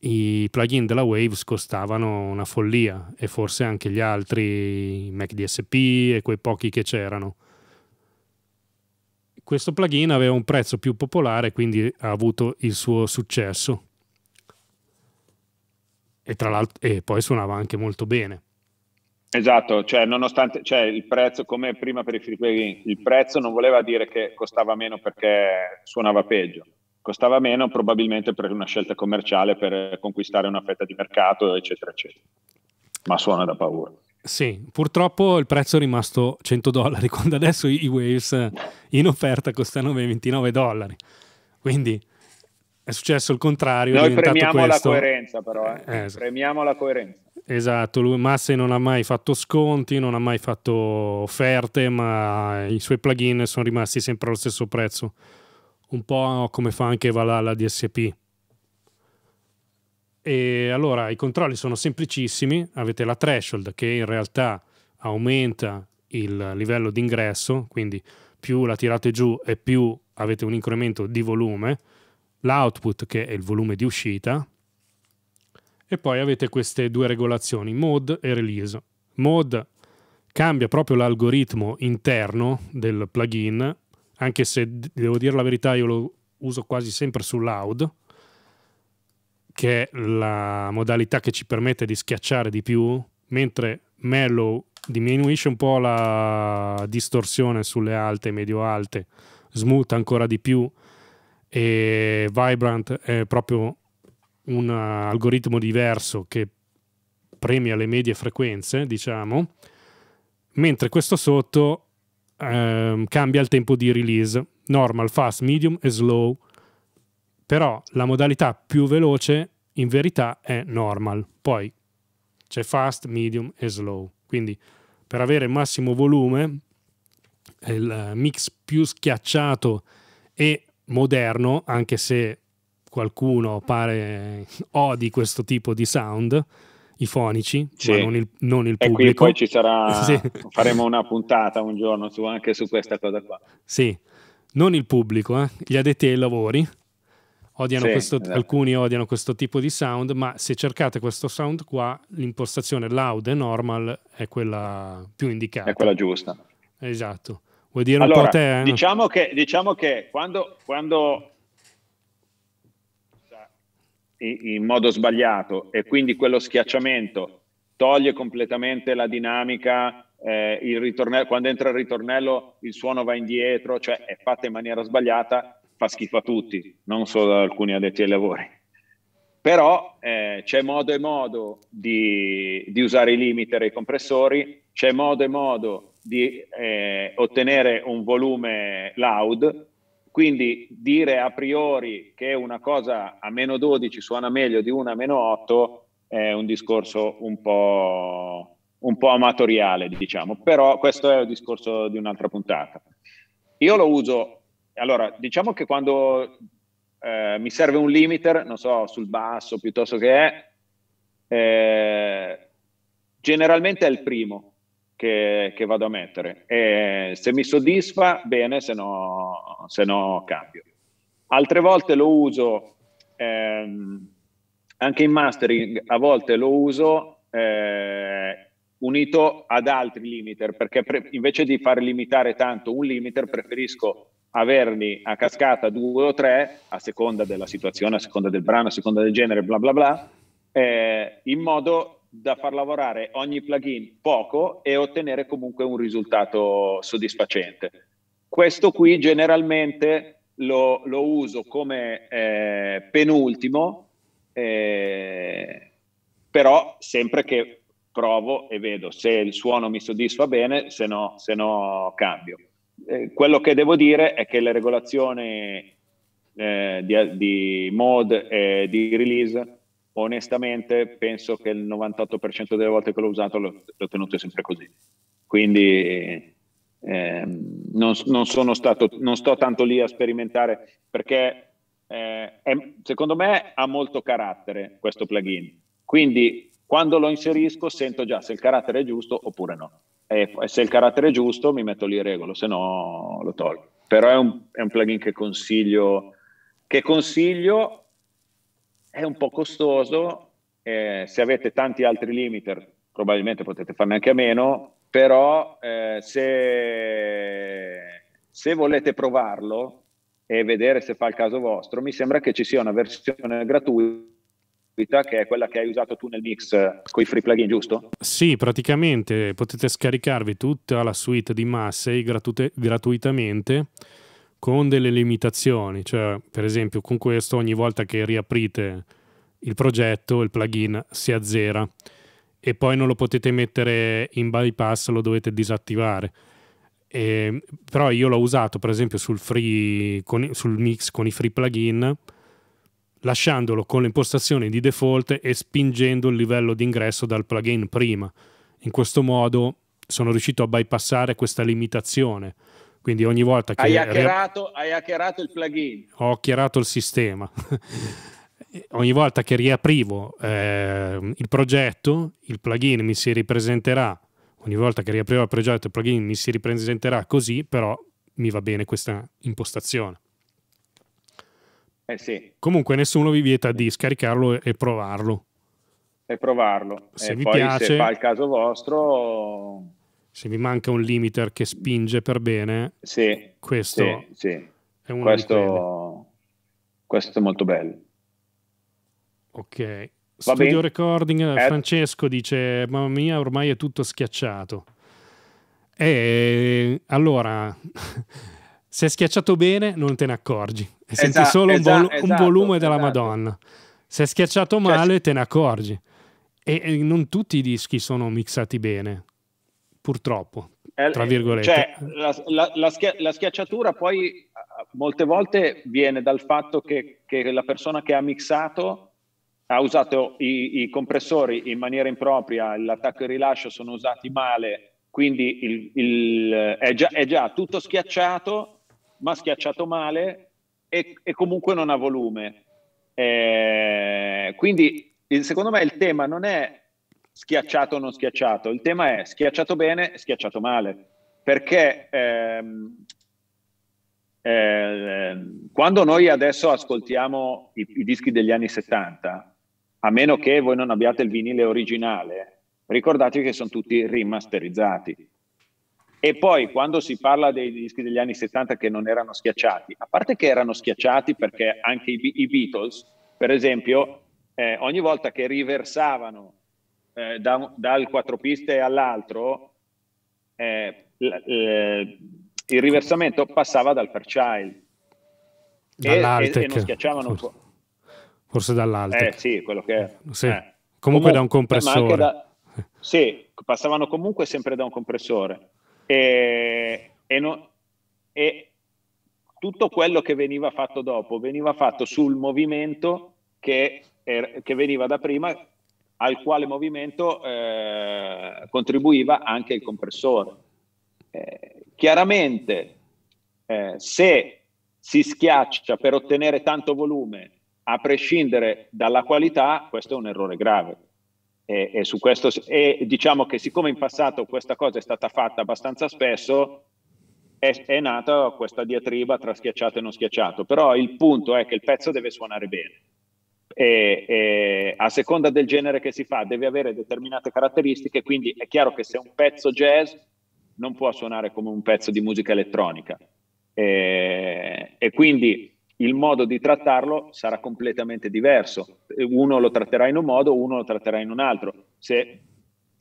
i plugin della Waves costavano una follia e forse anche gli altri Mac DSP e quei pochi che c'erano. Questo plugin aveva un prezzo più popolare, quindi ha avuto il suo successo. E, tra l'altro, e poi suonava anche molto bene. Esatto, cioè nonostante cioè il prezzo, come prima per i free plugin, il prezzo non voleva dire che costava meno perché suonava peggio costava meno probabilmente per una scelta commerciale, per conquistare una fetta di mercato, eccetera, eccetera. Ma suona da paura. Sì, purtroppo il prezzo è rimasto 100 dollari, quando adesso i Waves in offerta costano 29 dollari. Quindi è successo il contrario. Noi premiamo questo. la coerenza, però. Eh. Esatto. Premiamo la coerenza. Esatto, lui Massey non ha mai fatto sconti, non ha mai fatto offerte, ma i suoi plugin sono rimasti sempre allo stesso prezzo un po' come fa anche Valhalla DSP. E allora i controlli sono semplicissimi, avete la threshold che in realtà aumenta il livello d'ingresso, quindi più la tirate giù e più avete un incremento di volume, l'output che è il volume di uscita e poi avete queste due regolazioni, mode e release. Mode cambia proprio l'algoritmo interno del plugin anche se devo dire la verità io lo uso quasi sempre su loud, che è la modalità che ci permette di schiacciare di più, mentre mellow diminuisce un po' la distorsione sulle alte, medio-alte, smooth ancora di più e vibrant è proprio un algoritmo diverso che premia le medie frequenze, diciamo, mentre questo sotto ehm, cambia il tempo di release, normal, fast, medium e slow, però la modalità più veloce in verità è normal, poi c'è fast, medium e slow, quindi per avere massimo volume, il mix più schiacciato e moderno, anche se qualcuno pare odi questo tipo di sound, i fonici, sì. non il, non il pubblico. E poi ci sarà, sì. faremo una puntata un giorno su, anche su questa cosa qua. Sì, non il pubblico, eh. gli addetti ai lavori. Odiano sì, questo, esatto. Alcuni odiano questo tipo di sound, ma se cercate questo sound qua, l'impostazione loud e normal è quella più indicata. È quella giusta. Esatto. Vuoi dire allora, un po' a te? Eh? Diciamo, che, diciamo che quando, quando in modo sbagliato e quindi quello schiacciamento toglie completamente la dinamica, eh, il ritornello, quando entra il ritornello il suono va indietro, cioè è fatta in maniera sbagliata, fa schifo a tutti, non solo ad alcuni addetti ai lavori. Però eh, c'è modo e modo di, di usare i limiter e i compressori, c'è modo e modo di eh, ottenere un volume loud quindi dire a priori che una cosa a meno 12 suona meglio di una a meno 8 è un discorso un po', un po amatoriale, diciamo, però questo è un discorso di un'altra puntata. Io lo uso, allora diciamo che quando eh, mi serve un limiter, non so, sul basso piuttosto che è, eh, generalmente è il primo, che, che vado a mettere. E se mi soddisfa, bene, se no, se no cambio. Altre volte lo uso ehm, anche in mastering, a volte lo uso eh, unito ad altri limiter, perché pre- invece di far limitare tanto un limiter, preferisco averli a cascata due o tre, a seconda della situazione, a seconda del brano, a seconda del genere, bla bla bla, eh, in modo da far lavorare ogni plugin poco e ottenere comunque un risultato soddisfacente. Questo qui generalmente lo, lo uso come eh, penultimo, eh, però sempre che provo e vedo se il suono mi soddisfa bene, se no, se no cambio. Eh, quello che devo dire è che le regolazioni eh, di, di mode e di release onestamente penso che il 98% delle volte che l'ho usato l'ho, l'ho tenuto sempre così. Quindi eh, non, non, sono stato, non sto tanto lì a sperimentare perché eh, è, secondo me ha molto carattere questo plugin. Quindi quando lo inserisco sento già se il carattere è giusto oppure no. E se il carattere è giusto mi metto lì in regolo, se no lo tolgo. Però è un, è un plugin che consiglio, che consiglio è un po' costoso, eh, se avete tanti altri limiter probabilmente potete farne anche a meno, però eh, se, se volete provarlo e vedere se fa il caso vostro, mi sembra che ci sia una versione gratuita che è quella che hai usato tu nel mix con i free plugin, giusto? Sì, praticamente potete scaricarvi tutta la suite di Massey gratuite, gratuitamente con delle limitazioni, cioè per esempio con questo ogni volta che riaprite il progetto il plugin si azzera e poi non lo potete mettere in bypass, lo dovete disattivare. E, ehm, però io l'ho usato per esempio sul, free, con, sul mix con i free plugin lasciandolo con le impostazioni di default e spingendo il livello di ingresso dal plugin prima. In questo modo sono riuscito a bypassare questa limitazione quindi ogni volta che... Hai hackerato, hai hackerato il plugin. Ho hackerato il sistema. ogni volta che riaprivo eh, il progetto, il plugin mi si ripresenterà. Ogni volta che riaprivo il progetto, il plugin mi si ripresenterà così, però mi va bene questa impostazione. Eh sì. Comunque nessuno vi vieta di scaricarlo e provarlo. E provarlo. Se e vi piace... se fa il caso vostro se vi manca un limiter che spinge per bene, sì, questo sì, sì. è un questo, questo è molto bello. Ok. Va Studio bene. recording, eh. Francesco dice, mamma mia, ormai è tutto schiacciato. E allora, se è schiacciato bene non te ne accorgi, e esatto, senti solo esatto, un, vol- esatto, un, volume della esatto. Madonna. Se è schiacciato male cioè, te ne accorgi. E, e non tutti i dischi sono mixati bene purtroppo. Eh, tra virgolette. Cioè, la, la, la, schia- la, schiacciatura poi eh, molte volte viene dal fatto che, che la persona che ha mixato ha usato i, i, compressori in maniera impropria, l'attacco e il rilascio sono usati male, quindi il, il, è, già, è, già, tutto schiacciato, ma schiacciato male e, e comunque non ha volume. Eh, quindi secondo me il tema non è schiacciato o non schiacciato, il tema è schiacciato bene, schiacciato male, perché ehm, eh, quando noi adesso ascoltiamo i, i, dischi degli anni 70, a meno che voi non abbiate il vinile originale, ricordatevi che sono tutti rimasterizzati. E poi quando si parla dei dischi degli anni 70 che non erano schiacciati, a parte che erano schiacciati perché anche i, i Beatles, per esempio, eh, ogni volta che riversavano eh, da, dal quattropiste all'altro, eh, eh, il riversamento passava dal fairchild e, e, e non schiacciavano forse, forse dall'altec eh sì quello che è eh, sì. eh. comunque, comunque, da un compressore da, sì passavano comunque sempre da un compressore e, e, no, e tutto quello che veniva fatto dopo veniva fatto sul movimento che, er, che veniva da prima al quale movimento eh, contribuiva anche il compressore. Eh, chiaramente, eh, se si schiaccia per ottenere tanto volume, a prescindere dalla qualità, questo è un errore grave. E, e, su questo, e diciamo che siccome in passato questa cosa è stata fatta abbastanza spesso, è, è nata questa diatriba tra schiacciato e non schiacciato. Però il punto è che il pezzo deve suonare bene e, e, a seconda del genere che si fa deve avere determinate caratteristiche, quindi è chiaro che se un pezzo jazz non può suonare come un pezzo di musica elettronica e, e quindi il modo di trattarlo sarà completamente diverso, uno lo tratterà in un modo, uno lo tratterà in un altro. Se,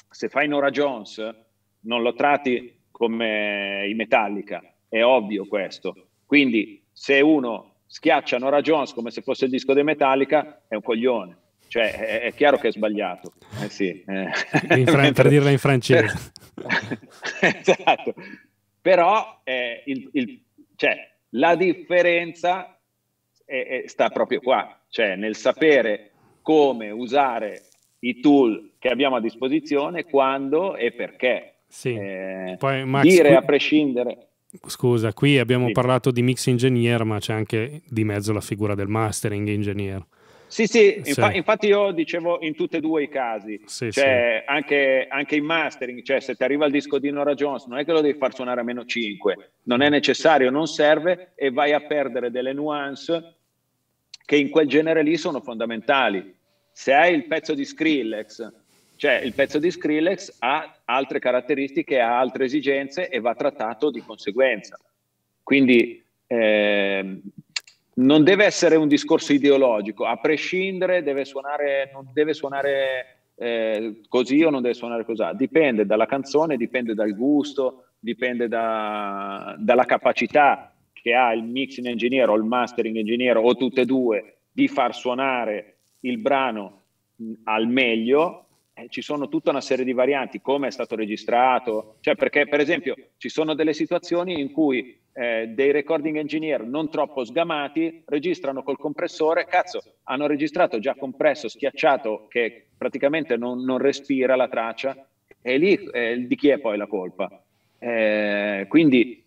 se fai Nora Jones non lo tratti come i Metallica, è ovvio questo. Quindi se uno schiacciano Nora come se fosse il disco dei Metallica, è un coglione. Cioè, è, è chiaro che è sbagliato. Eh sì, eh. Fran- Mentre... Per dirla in francese. esatto. Però eh, il, il, cioè, la differenza è, è, sta proprio qua, cioè nel sapere come usare i tool che abbiamo a disposizione, quando e perché. Sì. Eh, Poi, Max, dire qui... a prescindere scusa, qui abbiamo sì. parlato di mix engineer, ma c'è anche di mezzo la figura del mastering engineer. Sì, sì, infa- sì, infatti io dicevo in tutti e due i casi, sì, cioè, sì. Anche, anche, in mastering, cioè se ti arriva il disco di Nora Jones non è che lo devi far suonare a meno 5, non è necessario, non serve e vai a perdere delle nuance che in quel genere lì sono fondamentali. Se hai il pezzo di Skrillex cioè il pezzo di Skrillex ha altre caratteristiche, ha altre esigenze e va trattato di conseguenza. Quindi eh, non deve essere un discorso ideologico, a prescindere deve suonare, non deve suonare eh, così o non deve suonare così, dipende dalla canzone, dipende dal gusto, dipende da, dalla capacità che ha il mixing engineer o il mastering engineer o tutte e due di far suonare il brano al meglio eh, ci sono tutta una serie di varianti, come è stato registrato, cioè perché per esempio ci sono delle situazioni in cui eh, dei recording engineer non troppo sgamati registrano col compressore, cazzo, hanno registrato già compresso, schiacciato, che praticamente non, non respira la traccia, e lì eh, di chi è poi la colpa? Eh, quindi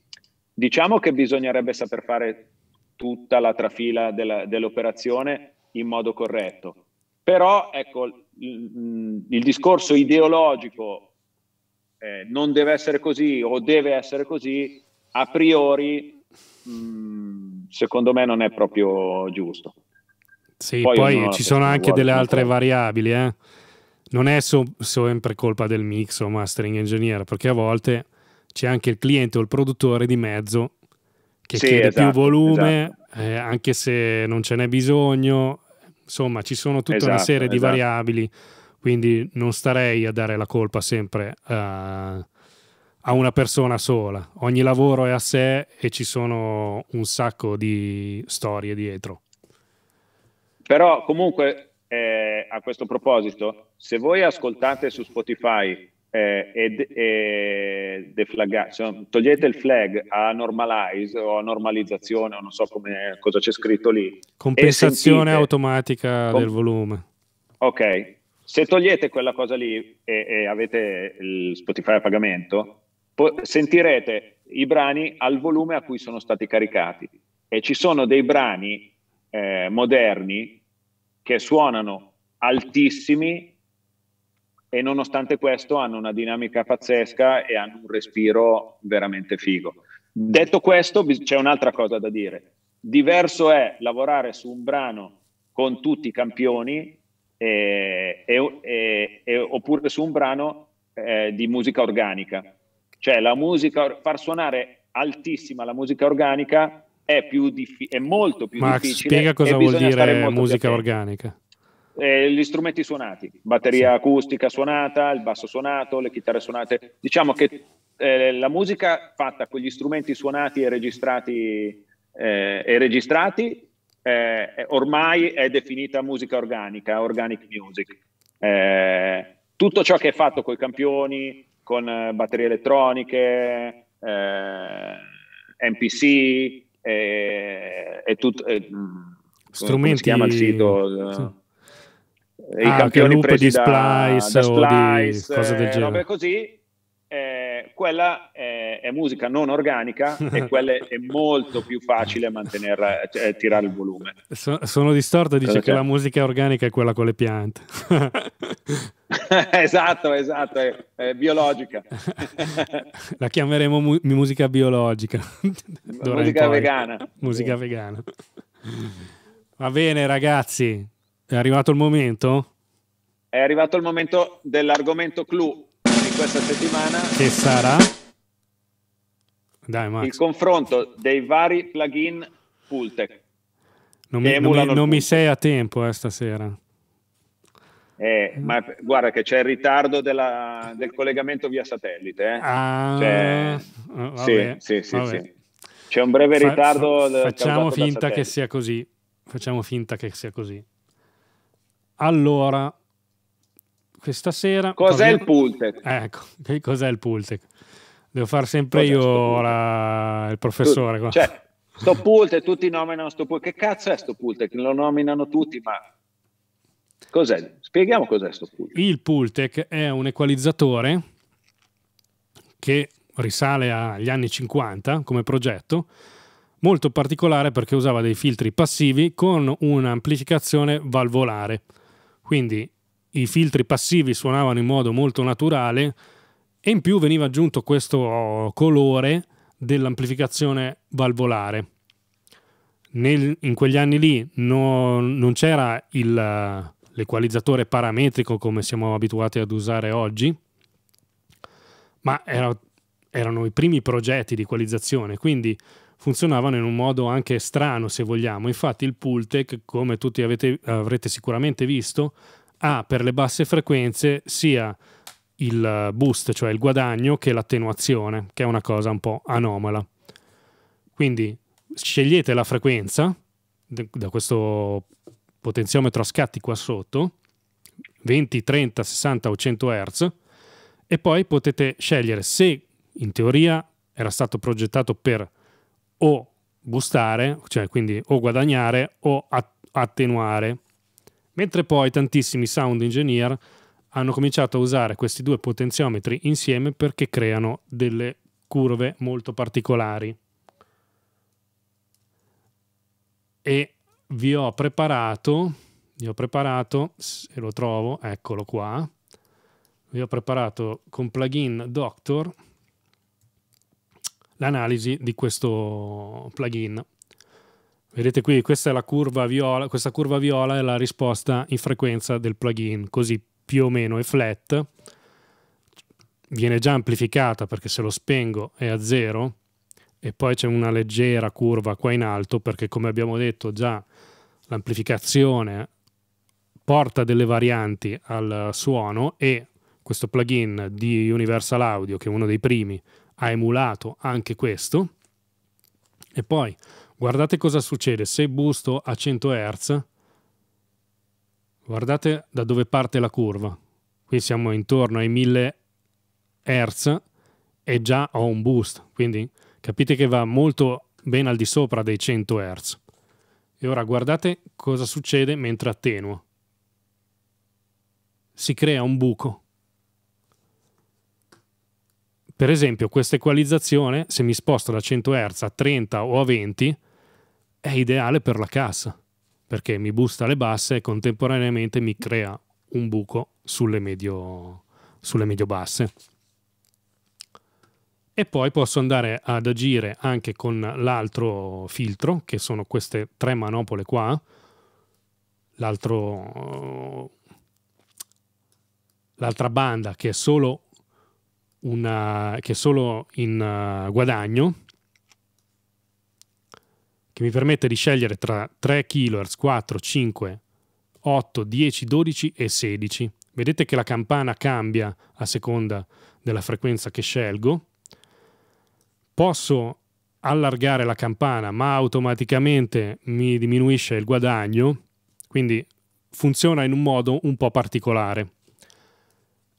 diciamo che bisognerebbe saper fare tutta la trafila della, dell'operazione in modo corretto. Però ecco, il, discorso ideologico eh, non deve essere così o deve essere così, a priori, mm, secondo me non è proprio giusto. Sì, poi, poi ci sono anche delle altre variabili, eh? non è so, sempre colpa del mix o mastering engineer, perché a volte c'è anche il cliente o il produttore di mezzo che sì, chiede esatto, più volume, esatto. eh, anche se non ce n'è bisogno, Insomma, ci sono tutta esatto, una serie esatto. di variabili, quindi non starei a dare la colpa sempre a, eh, a una persona sola. Ogni lavoro è a sé e ci sono un sacco di storie dietro. Però comunque eh, a questo proposito, se voi ascoltate su Spotify eh, e, e eh, deflaggare, cioè, togliete il flag a normalize o a normalizzazione o non so come, cosa c'è scritto lì. Compensazione sentite, automatica com del volume. Ok, se togliete quella cosa lì e, e avete il Spotify a pagamento, sentirete i brani al volume a cui sono stati caricati e ci sono dei brani eh, moderni che suonano altissimi e nonostante questo hanno una dinamica pazzesca e hanno un respiro veramente figo. Detto questo, c'è un'altra cosa da dire. Diverso è lavorare su un brano con tutti i campioni eh, eh, eh, oppure su un brano eh, di musica organica. Cioè la musica, far suonare altissima la musica organica è, più diffi- è molto più Max, difficile. Spiega cosa vuol dire musica organica eh, gli strumenti suonati, batteria acustica suonata, il basso suonato, le chitarre suonate. Diciamo che eh, la musica fatta con gli strumenti suonati e registrati, eh, e registrati eh, ormai è definita musica organica, organic music. Eh, tutto ciò che è fatto con i campioni, con eh, batterie elettroniche, MPC e, tutto... strumenti... Mm, come si chiama il sito? Sì i ah, campioni loop presi di Splice, da, da Splice di cose del eh, genere. così, eh, quella è, eh, è, musica non organica e quella è molto più facile mantenere, eh, cioè, tirare il volume. So, sono distorto e dice Cosa che c'è? la musica organica è quella con le piante. esatto, esatto, è, è biologica. la chiameremo mu- musica biologica. musica vegana. Musica sì. vegana. Va bene ragazzi, è arrivato il momento? È arrivato il momento dell'argomento clou di questa settimana. Che sarà? Dai, Max. Il confronto dei vari plugin Pultec. Non, mi, non, non mi, sei a tempo eh, stasera. Eh, ma guarda che c'è il ritardo della, del collegamento via satellite. Eh. Ah, cioè, oh, vabbè, sì, sì, vabbè. sì, C'è un breve ritardo. Fa, fa, facciamo finta che sia così. Facciamo finta che sia così. Allora, questa sera... Cos'è parliamo... il Pultec? Ecco, cos'è il Pultec? Devo fare sempre cos'è io ora il professore. Tu, Cioè, sto Pultec, tutti nominano sto Pultec. Che cazzo è sto Pultec? Lo nominano tutti, ma... Cos'è? Spieghiamo cos'è sto Pultec. Il Pultec è un equalizzatore che risale agli anni 50 come progetto, molto particolare perché usava dei filtri passivi con un'amplificazione valvolare. Quindi i filtri passivi suonavano in modo molto naturale e in più veniva aggiunto questo colore dell'amplificazione valvolare. Nel, in quegli anni lì no, non c'era il, l'equalizzatore parametrico come siamo abituati ad usare oggi, ma era, erano i primi progetti di equalizzazione, quindi funzionavano in un modo anche strano, se vogliamo. Infatti il Pultec, come tutti avete, avrete sicuramente visto, ha per le basse frequenze sia il boost, cioè il guadagno, che l'attenuazione, che è una cosa un po' anomala. Quindi scegliete la frequenza da questo potenziometro a scatti qua sotto, 20, 30, 60 o 100 Hz, e poi potete scegliere se in teoria era stato progettato per o gustare, cioè quindi o guadagnare o attenuare. Mentre poi tantissimi sound engineer hanno cominciato a usare questi due potenziometri insieme perché creano delle curve molto particolari. E vi ho preparato, vi ho preparato, se lo trovo, eccolo qua, vi ho preparato con plugin Doctor l'analisi di questo plugin. Vedete qui, questa è la curva viola, questa curva viola è la risposta in frequenza del plugin, così più o meno è flat, viene già amplificata perché se lo spengo è a zero e poi c'è una leggera curva qua in alto perché come abbiamo detto già l'amplificazione porta delle varianti al suono e questo plugin di Universal Audio, che è uno dei primi, ha emulato anche questo. E poi guardate cosa succede se busto a 100 Hz. Guardate da dove parte la curva. Qui siamo intorno ai 1000 Hz e già ho un boost, quindi capite che va molto ben al di sopra dei 100 Hz. E ora guardate cosa succede mentre attenuo. Si crea un buco per esempio, questa equalizzazione, se mi sposto da 100 Hz a 30 o a 20, è ideale per la cassa, perché mi busta le basse e contemporaneamente mi crea un buco sulle medio, sulle medio basse. E poi posso andare ad agire anche con l'altro filtro, che sono queste tre manopole qua, l'altra banda che è solo una, che è solo in uh, guadagno, che mi permette di scegliere tra 3 kHz, 4, 5, 8, 10, 12 e 16. Vedete che la campana cambia a seconda della frequenza che scelgo. Posso allargare la campana, ma automaticamente mi diminuisce il guadagno, quindi funziona in un modo un po' particolare.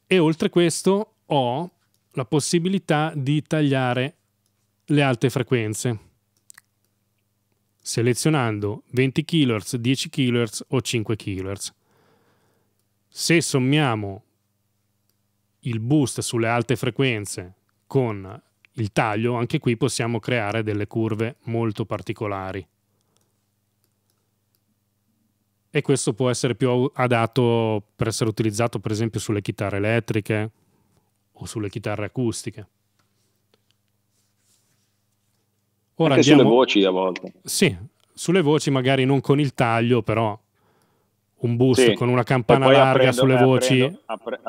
E oltre questo ho la possibilità di tagliare le alte frequenze, selezionando 20 kHz, 10 kHz o 5 kHz. Se sommiamo il boost sulle alte frequenze con il taglio, anche qui possiamo creare delle curve molto particolari. E questo può essere più adatto per essere utilizzato per esempio sulle chitarre elettriche, o sulle chitarre acustiche. Ora Anche andiamo... sulle voci a volte. Sì, sulle voci magari non con il taglio, però un boost sì. con una campana larga aprendo, sulle eh, voci. Aprendo, apre,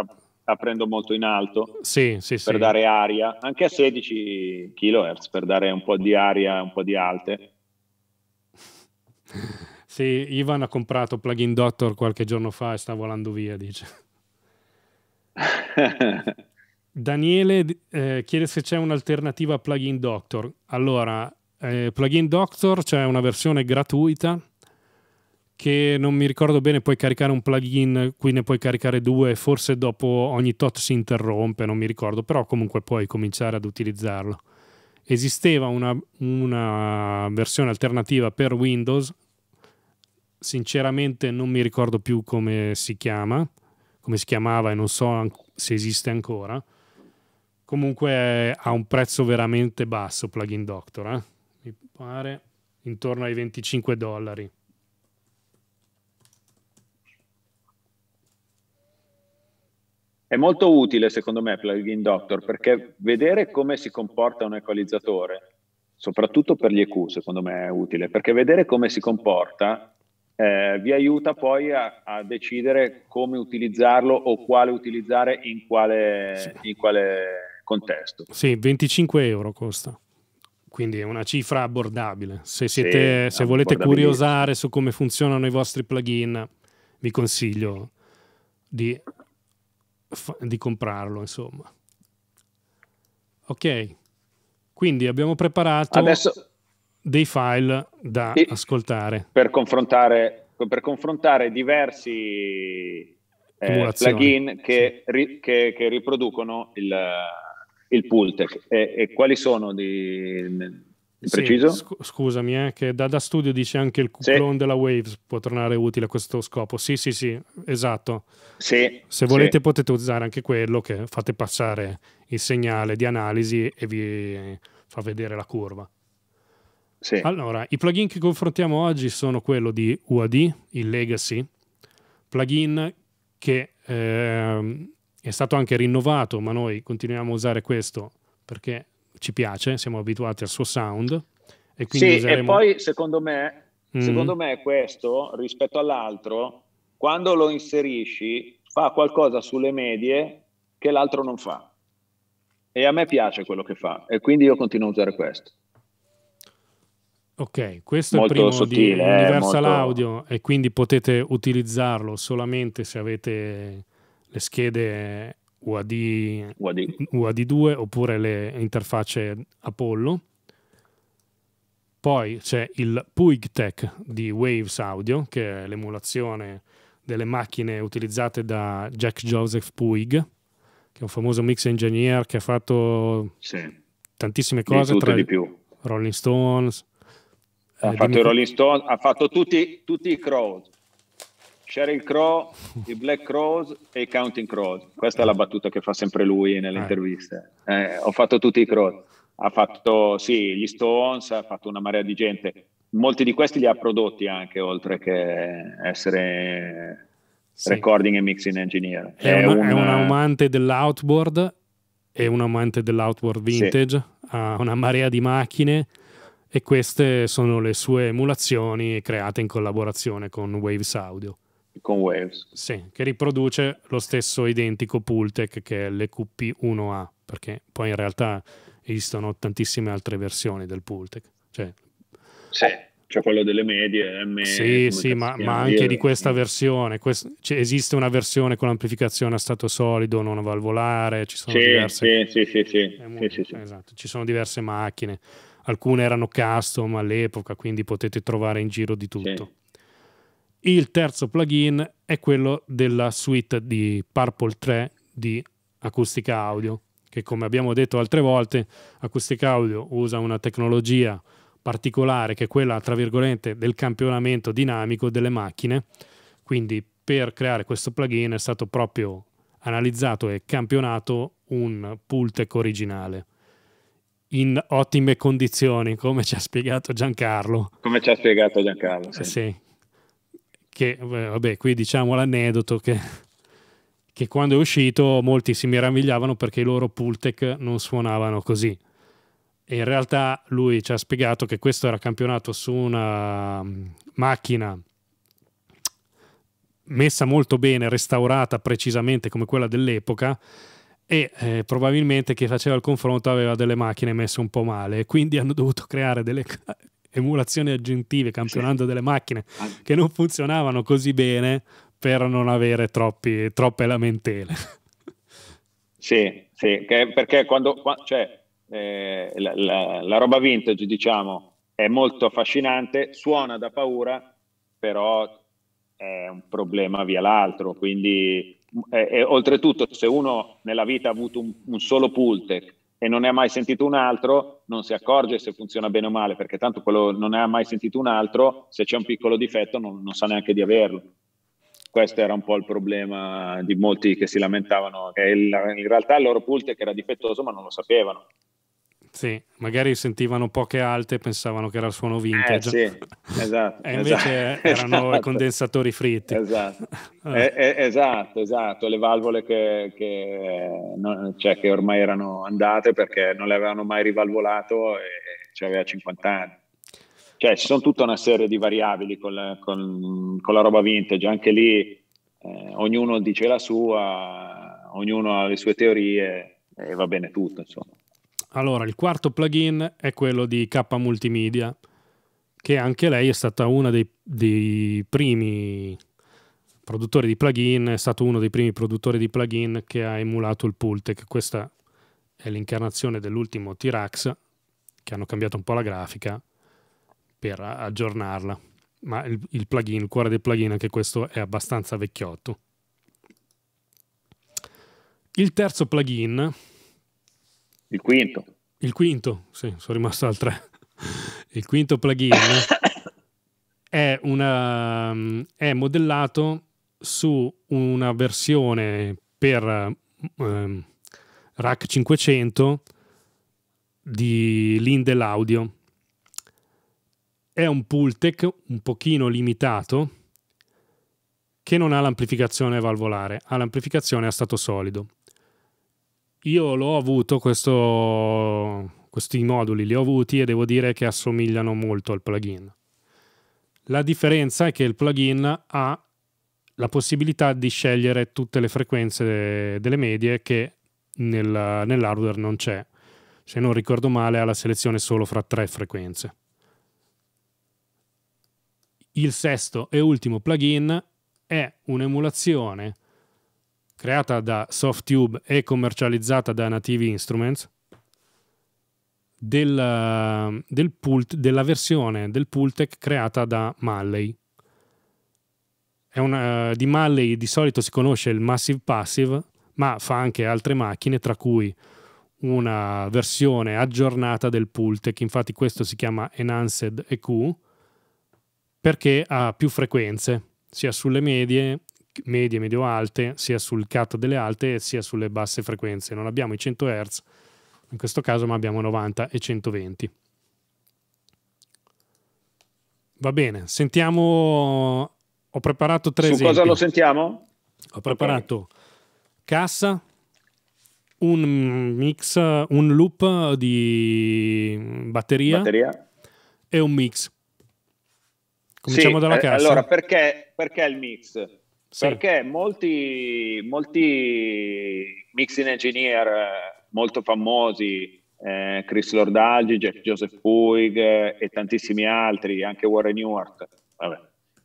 aprendo, molto in alto sì, sì, per dare aria, anche a 16 kHz per dare un po' di aria, un po' di alte. Sì, Ivan ha comprato Plugin Doctor qualche giorno fa e sta volando via, dice. Daniele eh, chiede se c'è un'alternativa a Plugin Doctor. Allora, eh, Plugin Doctor c'è una versione gratuita che non mi ricordo bene, puoi caricare un plugin, qui ne puoi caricare due, forse dopo ogni tot si interrompe, non mi ricordo, però comunque puoi cominciare ad utilizzarlo. Esisteva una, una versione alternativa per Windows, sinceramente non mi ricordo più come si chiama, come si chiamava e non so se esiste ancora. Comunque ha un prezzo veramente basso Plugin Doctor, eh? mi pare intorno ai 25 dollari. È molto utile secondo me Plugin Doctor perché vedere come si comporta un equalizzatore, soprattutto per gli EQ secondo me è utile, perché vedere come si comporta eh, vi aiuta poi a, a, decidere come utilizzarlo o quale utilizzare in quale, sì. in quale contesto. Sì, 25 euro costa. Quindi è una cifra abbordabile. Se, siete, sì, se volete curiosare su come funzionano i vostri plugin, vi consiglio di, di comprarlo, insomma. Ok, quindi abbiamo preparato Adesso... dei file da sì, ascoltare. Per confrontare, per confrontare diversi eh, plugin che, sì. ri, che, che riproducono il il Pultec. E, e quali sono di... Preciso? Sì, sc- scusami, eh, che da, da, studio dice anche il clone sì. della Waves può tornare utile a questo scopo. Sì, sì, sì, esatto. Sì, Se volete potete usare anche quello che fate passare il segnale di analisi e vi fa vedere la curva. Allora, i plugin che confrontiamo oggi sono quello di UAD, il Legacy, plugin che eh, è stato anche rinnovato, ma noi continuiamo a usare questo perché ci piace, siamo abituati al suo sound. E quindi sì, useremo... e poi secondo me, mm. secondo me questo rispetto all'altro, quando lo inserisci, fa qualcosa sulle medie che l'altro non fa. E a me piace quello che fa, e quindi io continuo a usare questo. Ok, questo molto è il primo sottile, di eh, Universal eh, molto... Audio e quindi potete utilizzarlo solamente se avete le schede UAD, UAD. 2 oppure le interfacce Apollo. Poi c'è il Puig Tech di Waves Audio, che è l'emulazione delle macchine utilizzate da Jack Joseph Puig, che è un famoso mix engineer che ha fatto sì. tantissime cose, tra di più. Rolling Stones. Ha eh, fatto i Rolling Stones, ha fatto tutti, tutti i crowd Sheryl Crow, i Black Crows e i Counting Crows. Questa è la battuta che fa sempre lui nelle ah. interviste. Eh, ho fatto tutti i Crows. Ha fatto, sì, gli Stones, ha fatto una marea di gente. Molti di questi li ha prodotti anche, oltre che essere sì. recording e mixing engineer. È, è, una, una... è un eh, amante dell'outboard, è un amante dell'outboard vintage, sì. ha una marea di macchine e queste sono le sue emulazioni create in collaborazione con Waves Audio con Wales. Sì, che riproduce lo stesso identico Pultec che è l'EQP1A, perché poi in realtà esistono tantissime altre versioni del Pultec. Cioè, sì, cioè quello delle medie, M. Sì, sì, ma, ma anche di questa versione. Quest, cioè, esiste una versione con l'amplificazione a stato solido, non valvolare, ci sono sì, diverse... Sì, sì, sì, molto, eh, sì, sì, Esatto, ci sono diverse macchine. Alcune erano custom all'epoca, quindi potete trovare in giro di tutto. Il terzo plugin è quello della suite di Purple 3 di acustica audio, che come abbiamo detto altre volte, acustica audio usa una tecnologia particolare che è quella, tra virgolette, del campionamento dinamico delle macchine. Quindi per creare questo plugin è stato proprio analizzato e campionato un Pultec originale in ottime condizioni, come ci ha spiegato Giancarlo. Come ci ha spiegato Giancarlo. Sì, sì che, eh, vabbè, qui diciamo l'aneddoto che, che quando è uscito molti si meravigliavano perché i loro Pultec non suonavano così. E in realtà lui ci ha spiegato che questo era campionato su una mm, macchina messa molto bene, restaurata precisamente come quella dell'epoca e eh, probabilmente chi faceva il confronto aveva delle macchine messe un po' male, quindi hanno dovuto creare delle emulazioni aggiuntive, campionando sì. delle macchine ah. che non funzionavano così bene per non avere troppi, troppe lamentele. Sì, sì perché quando cioè, eh, la, la, la, roba vintage, diciamo, è molto affascinante, suona da paura, però è un problema via l'altro. Quindi, eh, eh oltretutto, se uno nella vita ha avuto un, un solo Pultec e non ne ha mai sentito un altro, non si accorge se funziona bene o male, perché tanto quello non ne ha mai sentito un altro, se c'è un piccolo difetto non, non sa neanche di averlo. Questo era un po' il problema di molti che si lamentavano, che il, in realtà il loro pull tech era difettoso ma non lo sapevano. Sì, magari sentivano poche alte e pensavano che era il suono vintage. Eh, sì, esatto. e invece esatto, erano esatto, condensatori fritti. Esatto, ah. eh, eh. esatto, esatto, le valvole che, che, non, cioè, che, ormai erano andate perché non le avevano mai rivalvolato e c'aveva cioè, 50 anni. Cioè ci sono tutta una serie di variabili con la, con, con la roba vintage, anche lì eh, ognuno dice la sua, ognuno ha le sue teorie e va bene tutto, insomma. Allora, il quarto plugin è quello di K Multimedia, che anche lei è stata una dei, dei primi produttori di plugin, è stato uno dei primi produttori di plugin che ha emulato il Pultec. Questa è l'incarnazione dell'ultimo T-Rax, che hanno cambiato un po' la grafica per aggiornarla. Ma il, il plugin, il cuore del plugin, anche questo è abbastanza vecchiotto. Il terzo plugin il quinto. Il quinto, sì, sono rimasto al 3. Il quinto plugin è, una, è modellato su una versione per eh, Rack 500 di Lindel Audio. È un Pultec un pochino limitato che non ha l'amplificazione valvolare, ha l'amplificazione a stato solido io l'ho avuto questo, questi moduli, li ho avuti e devo dire che assomigliano molto al plugin. La differenza è che il plugin ha la possibilità di scegliere tutte le frequenze delle medie che nel, nell'hardware non c'è. Se non ricordo male ha la selezione solo fra tre frequenze. Il sesto e ultimo plugin è un'emulazione creata da SoftTube e commercializzata da Native Instruments, del, eh, del pult, della versione del Pultec creata da Malley. Una, eh, di Malley di solito si conosce il Massive Passive, ma fa anche altre macchine, tra cui una versione aggiornata del Pultec, infatti questo si chiama Enhanced EQ, perché ha più frequenze, sia sulle medie medie, medio-alte, sia sul cut delle alte sia sulle basse frequenze. Non abbiamo i 100 Hz in questo caso, ma abbiamo 90 e 120. Va bene, sentiamo. Ho preparato tre Su esempi. cosa lo sentiamo? Ho preparato okay. cassa, un mix, un loop di batteria, batteria. e un mix. Cominciamo sì, dalla eh, cassa. Allora, perché, perché il mix? Sì. Perché molti, molti mixing engineer eh, molto famosi, eh, Chris Lordaggi, Jeff Joseph Puig eh, e tantissimi altri, anche Warren Ewart, vabbè,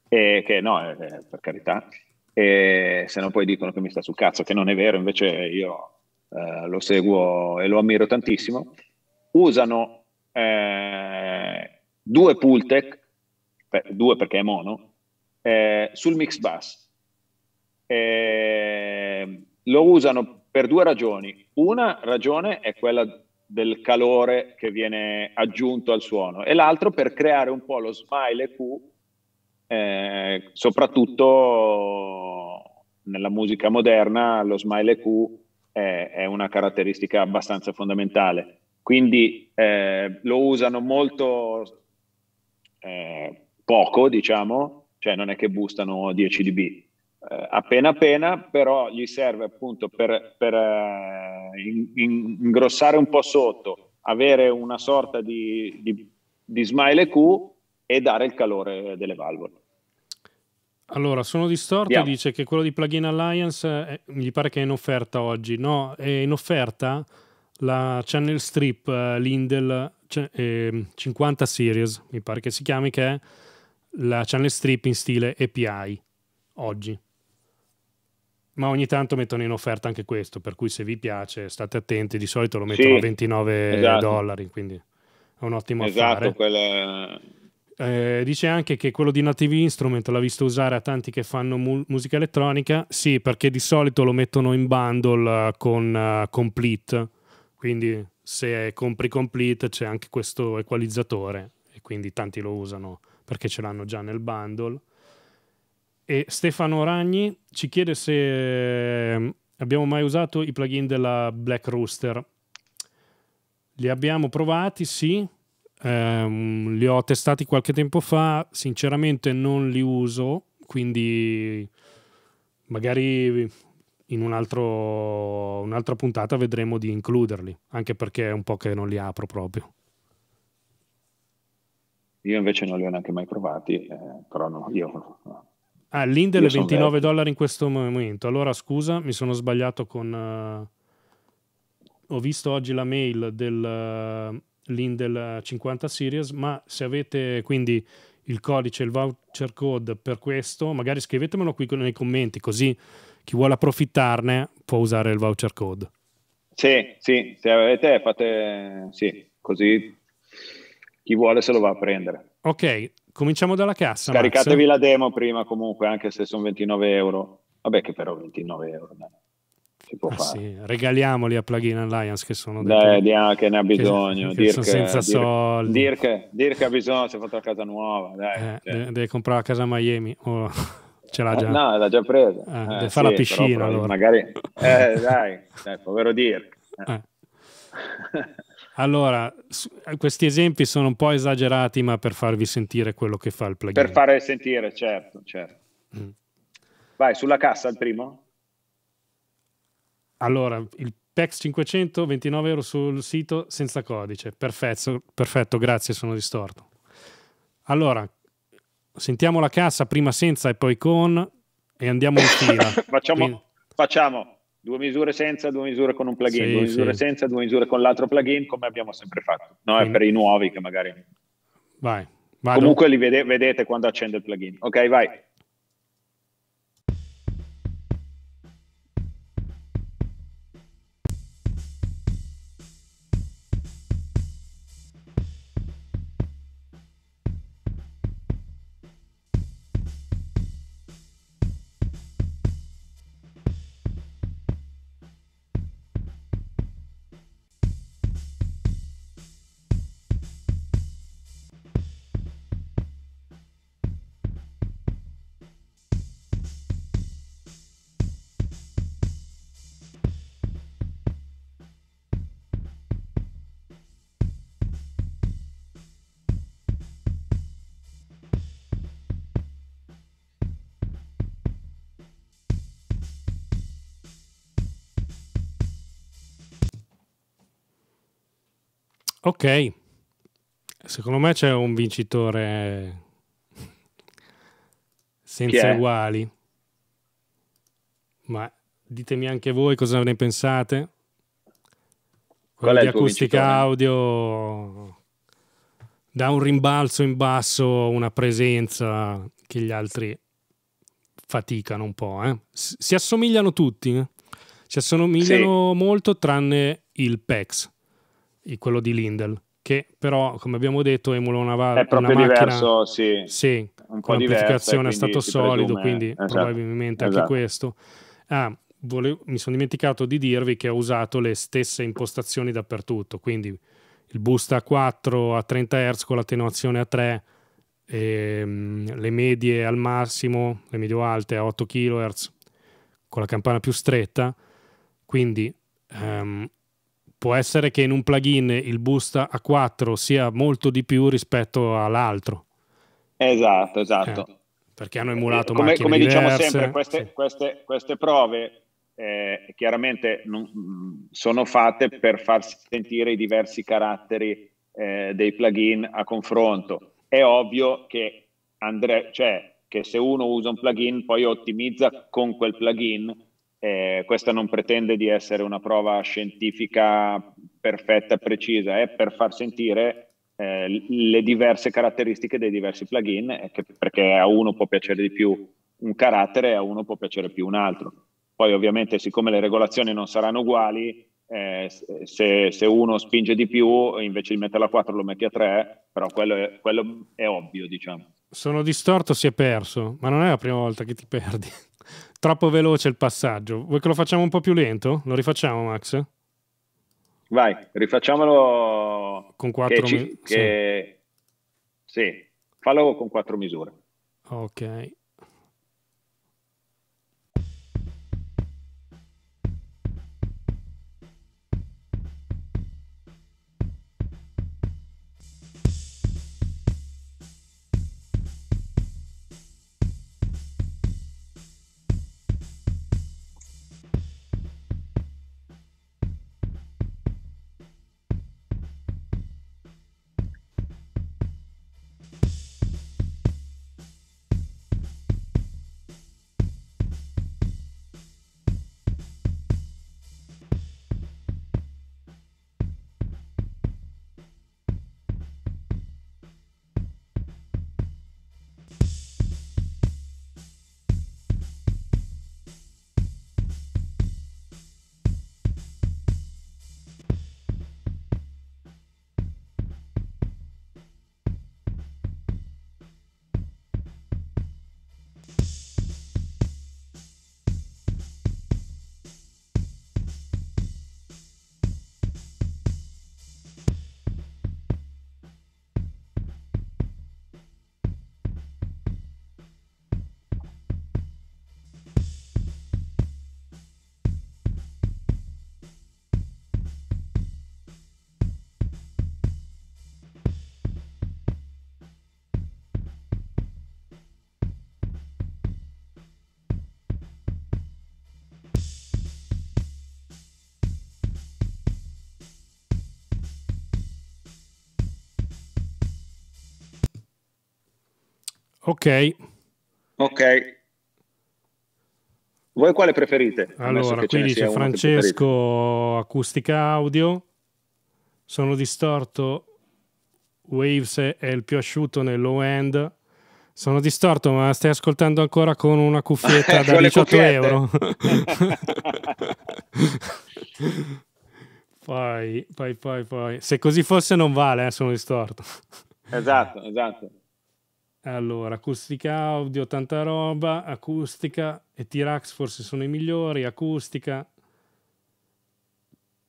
e che no, eh, eh, per carità, e se no poi dicono che mi sta sul cazzo, che non è vero, invece io lo seguo e lo ammiro tantissimo, usano due pull tech, due perché è mono, sul mix bus eh, lo usano per due ragioni. Una ragione è quella del calore che viene aggiunto al suono e l'altro per creare un po' lo smile Q, eh, soprattutto nella musica moderna lo smile Q è, è una caratteristica abbastanza fondamentale. Quindi eh, lo usano molto eh, poco, diciamo, cioè non è che boostano 10 dB, eh, appena appena, però gli serve appunto per, per eh, in, in, ingrossare un po' sotto, avere una sorta di, di, di smile Q e dare il calore delle valvole. Allora, sono distorto yeah. dice che quello di Plugin Alliance eh, gli pare che è in offerta oggi. No, è in offerta la Channel Strip eh, Lindel eh, 50 Series, mi pare che si chiami, che è la Channel Strip in stile API oggi ma ogni tanto mettono in offerta anche questo, per cui se vi piace state attenti, di solito lo mettono sì, a 29 esatto. dollari, quindi è un ottimo esatto, affare. Quella... Eh, dice anche che quello di Native Instrument l'ha visto usare a tanti che fanno mu- musica elettronica, sì, perché di solito lo mettono in bundle eh, con uh, Complete, quindi se compri Complete c'è anche questo equalizzatore e quindi tanti lo usano perché ce l'hanno già nel bundle e Stefano Ragni ci chiede se ehm, abbiamo mai usato i plugin della Black Rooster. Li abbiamo provati, sì. Um, li ho testati qualche tempo fa. Sinceramente non li uso, quindi magari in un altro, un'altra puntata vedremo di includerli, anche perché è un po' che non li apro proprio. Io invece non li ho neanche mai provati, eh, però no, io Ah, Lindel è 29 dollari in questo momento. Allora scusa, mi sono sbagliato con... Uh, ho visto oggi la mail dell'Indel eh, uh, 50 Series, ma se avete quindi il codice, il voucher code per questo, magari scrivetemelo qui nei commenti, così chi vuole approfittarne può usare il voucher code. Sì, sì, se avete fate sì, così chi vuole se lo va a prendere. Ok, cominciamo dalla cassa. Scaricatevi Max. la demo prima comunque, anche se sono 29 euro. Vabbè che però 29 euro, dai. Si può ah, fare. Sì. Regaliamoli a Plugin Alliance che sono dai, dai, che ne ha bisogno. Che, che Dirk, senza Dirk, soldi. Dirk, Dirk ha bisogno, si è fatto la casa nuova. Dai, eh, cioè. Deve comprare la casa a Miami. Oh, ce l'ha già. no, l'ha già presa. Eh, deve eh, fare la piscina però, allora. Magari... Eh, dai, dai, povero Dirk. Eh. Allora, questi esempi sono un po' esagerati, ma per farvi sentire quello che fa il plugin. Per fare sentire, certo, certo. Mm. Vai, sulla cassa il primo? Allora, il PEX 500, 29 euro sul sito senza codice. Perfetto, perfetto, grazie, sono distorto. Allora, sentiamo la cassa prima senza e poi con e andiamo in fila. facciamo, Quindi... facciamo due misure senza, due misure con un plugin, sì, due misure sì. senza, due misure con l'altro plugin, come abbiamo sempre fatto. No, è per i nuovi che magari... Vai. Vado. Comunque li vede, vedete quando accende il plugin. Ok, vai. Ok, secondo me c'è un vincitore senza uguali. Ma ditemi anche voi cosa ne pensate. Quello Qual di acustica audio da un rimbalzo in basso, una presenza che gli altri faticano un po'. Eh? Si assomigliano tutti, eh? si assomigliano sì. molto tranne il PEX quello di Lindel, che però, come abbiamo detto, emula una, va- è proprio una diverso, sì, sì un po' diverso, è stato solido, presume, quindi esatto, probabilmente esatto. anche questo. Ah, volevo, mi sono dimenticato di dirvi che ho usato le stesse impostazioni dappertutto, quindi il boost a 4 a 30 Hz con l'attenuazione a 3, e, um, le medie al massimo, le medio alte a 8 kHz con la campana più stretta, quindi um, può essere che in un plugin il boost a 4 sia molto di più rispetto all'altro. Esatto, esatto. Eh, perché hanno emulato come, macchine Come diciamo diverse. diciamo sempre, queste, sì. queste, queste prove eh, chiaramente non, sono fatte per far sentire i diversi caratteri eh, dei plugin a confronto. È ovvio che, andre- cioè, che se uno usa un plugin poi ottimizza con quel plugin eh, questa non pretende di essere una prova scientifica perfetta, e precisa, è eh, per far sentire eh, le diverse caratteristiche dei diversi plugin, eh, che, perché a uno può piacere di più un carattere e a uno può piacere più un altro. Poi ovviamente siccome le regolazioni non saranno uguali, eh, se, se, uno spinge di più invece di metterla a 4 lo metti a 3, però quello è, quello è ovvio diciamo. Sono distorto, si è perso, ma non è la prima volta che ti perdi troppo veloce il passaggio. Vuoi che lo facciamo un po' più lento? Lo rifacciamo, Max? Vai, rifacciamolo con quattro misure. Sì. sì, fallo con quattro misure. Ok. Ok. Ok. Voi quale preferite? Allora, qui dice Francesco acustica audio, sono distorto, Waves è il più asciutto nel low end, sono distorto ma stai ascoltando ancora con una cuffietta da 18 euro. poi, poi, poi, poi, se così fosse non vale, eh, sono distorto. Esatto, esatto. Allora, acustica audio, tanta roba, acustica e T-Rax forse sono i migliori, acustica.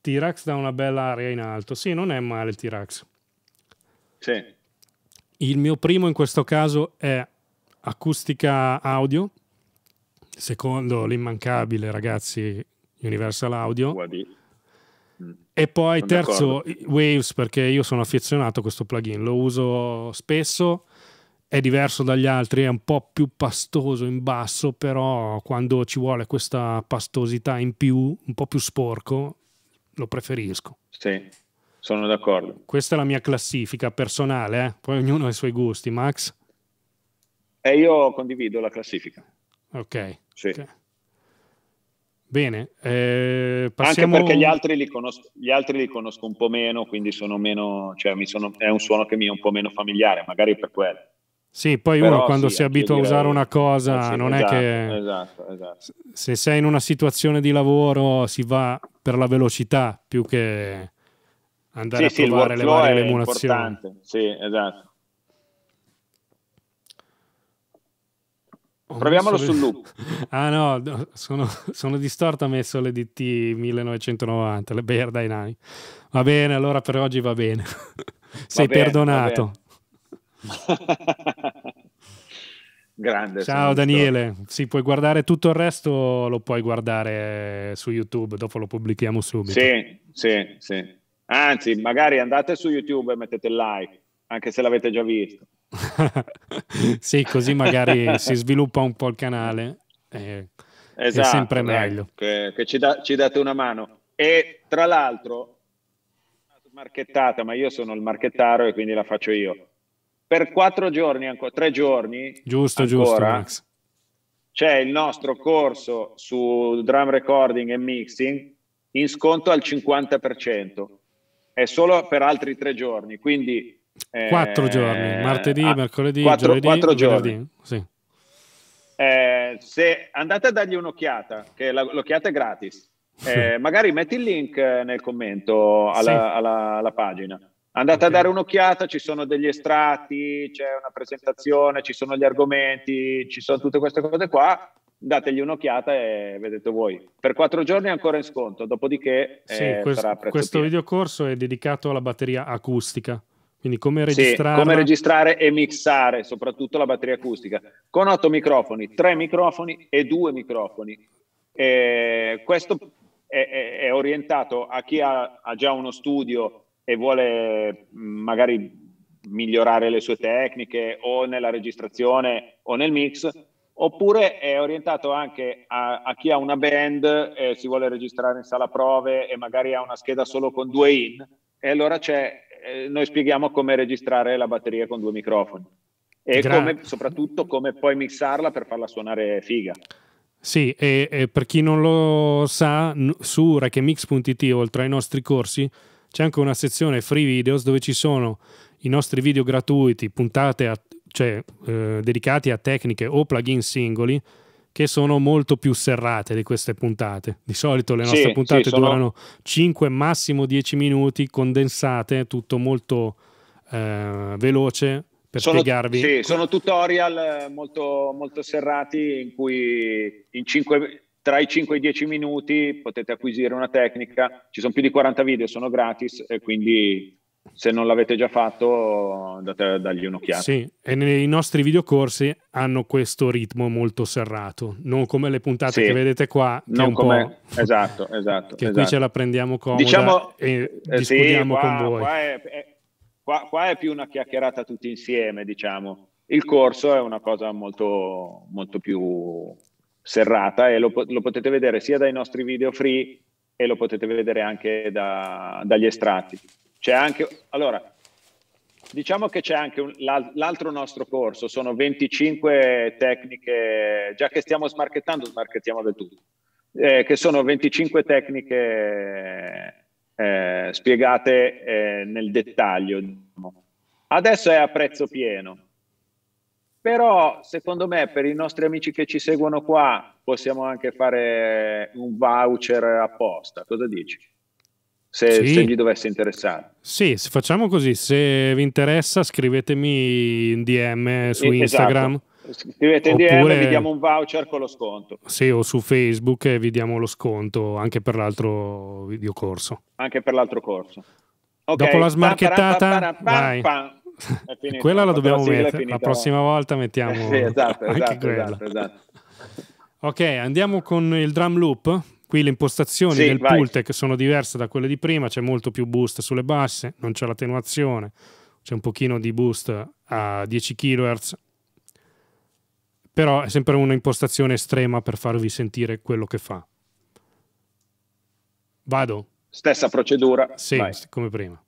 T-Rax dà una bella area in alto. Sì, non è male il T-Rax. Sì. Il mio primo in questo caso è acustica audio, secondo l'immancabile ragazzi Universal Audio. Guadi. Mm. E poi sono terzo Waves perché io sono affezionato a questo plugin, lo uso spesso è diverso dagli altri, è un po' più pastoso in basso, però quando ci vuole questa pastosità in più, un po' più sporco, lo preferisco. Sì, sono d'accordo. Questa è la mia classifica personale, eh? poi ognuno ha i suoi gusti, Max. E eh, io condivido la classifica. Ok. Sì. okay. Bene, eh, passiamo... Anche perché gli altri, li conosco, gli altri li conosco un po' meno, quindi sono meno, cioè sono, è un suono che mi è un po' meno familiare, magari per quello. Sì, poi Però uno quando sì, si abitua a usare una cosa, sì, non esatto, è che esatto, esatto. se sei in una situazione di lavoro si va per la velocità più che andare sì, a trovare le varie emulazioni. Sì, esatto. Oh, Proviamolo so... sul loop. ah no, sono, sono distorto, ha messo le DT 1990, le Bear Dynamic. Va bene, allora per oggi va bene. Sei va bene, perdonato. Grande. Ciao Daniele, sì, puoi guardare tutto il resto, lo puoi guardare su YouTube, dopo lo pubblichiamo subito. Sì, sì, sì. Anzi, magari andate su YouTube e mettete like, anche se l'avete già visto. sì, così magari si sviluppa un po' il canale. E eh, esatto, è sempre meglio. Che, che ci, da, ci, date una mano. E tra l'altro, marchettata, ma io sono il marchettaro e quindi la faccio io per quattro giorni, ancora tre giorni. Giusto, ancora, giusto, Max. C'è il nostro corso su drum recording e mixing in sconto al 50%. È solo per altri tre giorni, quindi... Eh, quattro eh, giorni, martedì, ah, mercoledì, quattro, giovedì, quattro giorni. Sì. Eh, se andate a dargli un'occhiata, che la, l'occhiata è gratis, eh, magari metti il link nel commento alla, sì. alla, alla, alla pagina. Andate okay. a dare un'occhiata, ci sono degli estratti, c'è una presentazione, ci sono gli argomenti, ci sono tutte queste cose qua. Dategli un'occhiata e vedete voi. Per quattro giorni è ancora in sconto, dopodiché sì, eh, questo, sarà prezzo Questo videocorso è dedicato alla batteria acustica. Quindi come registrare... Sì, come registrare e mixare, soprattutto la batteria acustica, con otto microfoni, tre microfoni e due microfoni. E eh, questo è, è, è, orientato a chi ha, ha, già uno studio e vuole mm, magari migliorare le sue tecniche o nella registrazione o nel mix, oppure è orientato anche a, a chi ha una band e si vuole registrare in sala prove e magari ha una scheda solo con due in, e allora c'è, eh, noi spieghiamo come registrare la batteria con due microfoni e come, soprattutto come poi mixarla per farla suonare figa. Sì, e, e per chi non lo sa, su rakemix.it, oltre ai nostri corsi, c'è anche una sezione free videos dove ci sono i nostri video gratuiti puntate a, cioè, eh, dedicati a tecniche o plugin singoli che sono molto più serrate di queste puntate. Di solito le nostre sì, puntate sì, sono... durano 5 massimo 10 minuti condensate, tutto molto eh, veloce per sono, spiegarvi. Sì, sono tutorial eh, molto, molto serrati in cui in 5 cinque tra i 5 e i 10 minuti potete acquisire una tecnica, ci sono più di 40 video, sono gratis e quindi se non l'avete già fatto andate a dargli un'occhiata. Sì, e nei nostri videocorsi hanno questo ritmo molto serrato, non come le puntate sì, che vedete qua. Che non come... Esatto, esatto. che esatto. qui ce esatto. la prendiamo comoda diciamo, e eh, discutiamo sì, qua, con voi. Qua è, è, qua, qua è più una chiacchierata tutti insieme, diciamo. Il corso è una cosa molto, molto più serrata e lo, lo, potete vedere sia dai nostri video free e lo potete vedere anche da, dagli estratti. C'è anche, allora, diciamo che c'è anche un, l'altro nostro corso, sono 25 tecniche, già che stiamo smarchettando, smarchettiamo del tutto, eh, che sono 25 tecniche eh, spiegate eh, nel dettaglio. Diciamo. Adesso è a prezzo pieno, però secondo me per i nostri amici che ci seguono qua possiamo anche fare un voucher apposta. Cosa dici? Se, sì. se, gli dovesse interessare. Sì, facciamo così. Se vi interessa, scrivetemi in DM su eh, esatto. Instagram. Scrivete in DM e vi diamo un voucher con lo sconto. Sì, o su Facebook e vi diamo lo sconto anche per l'altro video corso Anche per l'altro corso. Okay. Dopo la smarchettata, vai. Finito, quella la dobbiamo mettere, la prossima volta mettiamo sì, esatto, esatto, esatto, esatto, Ok, andiamo con il drum loop. Qui le impostazioni sì, del Pultec sono diverse da quelle di prima, c'è molto più boost sulle basse, non c'è l'attenuazione, c'è un pochino di boost a 10 kHz, però è sempre un'impostazione estrema per farvi sentire quello che fa. Vado. Stessa procedura. Sì, come prima.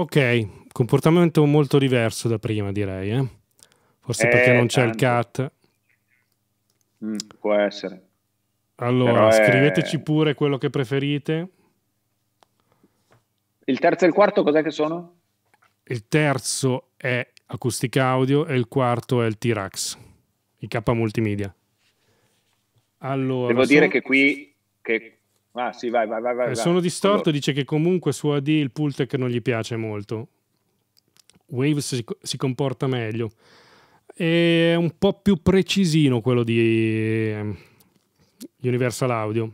Ok, comportamento molto diverso da prima, direi. Eh? Forse eh, perché non c'è il cat. Mm, può essere. Allora, è... scriveteci pure quello che preferite. Il terzo e il quarto cos'è che sono? Il terzo è acustica audio e il quarto è il T-Rax, il K multimedia. Allora, Devo dire che qui che Ah, sì, vai, vai, vai, vai. Eh, sono distorto, allora. dice che comunque su AD il pull tech non gli piace molto. Waves si, si comporta meglio. È un po' più precisino quello ehm, di Universal Audio.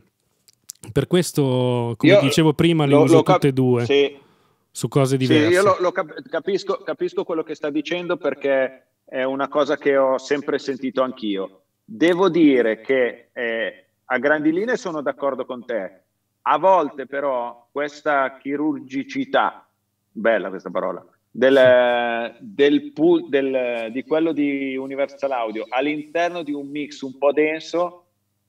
Per questo, come io dicevo prima, li lo, uso lo tutte e due. Sì. Su cose diverse. Sì, io lo, lo cap capisco, capisco quello che sta dicendo perché è una cosa che ho sempre sentito anch'io. Devo dire che eh, a grandi linee sono d'accordo con te. A volte però questa chirurgicità, bella questa parola, del, del del, di quello di Universal Audio all'interno di un mix un po' denso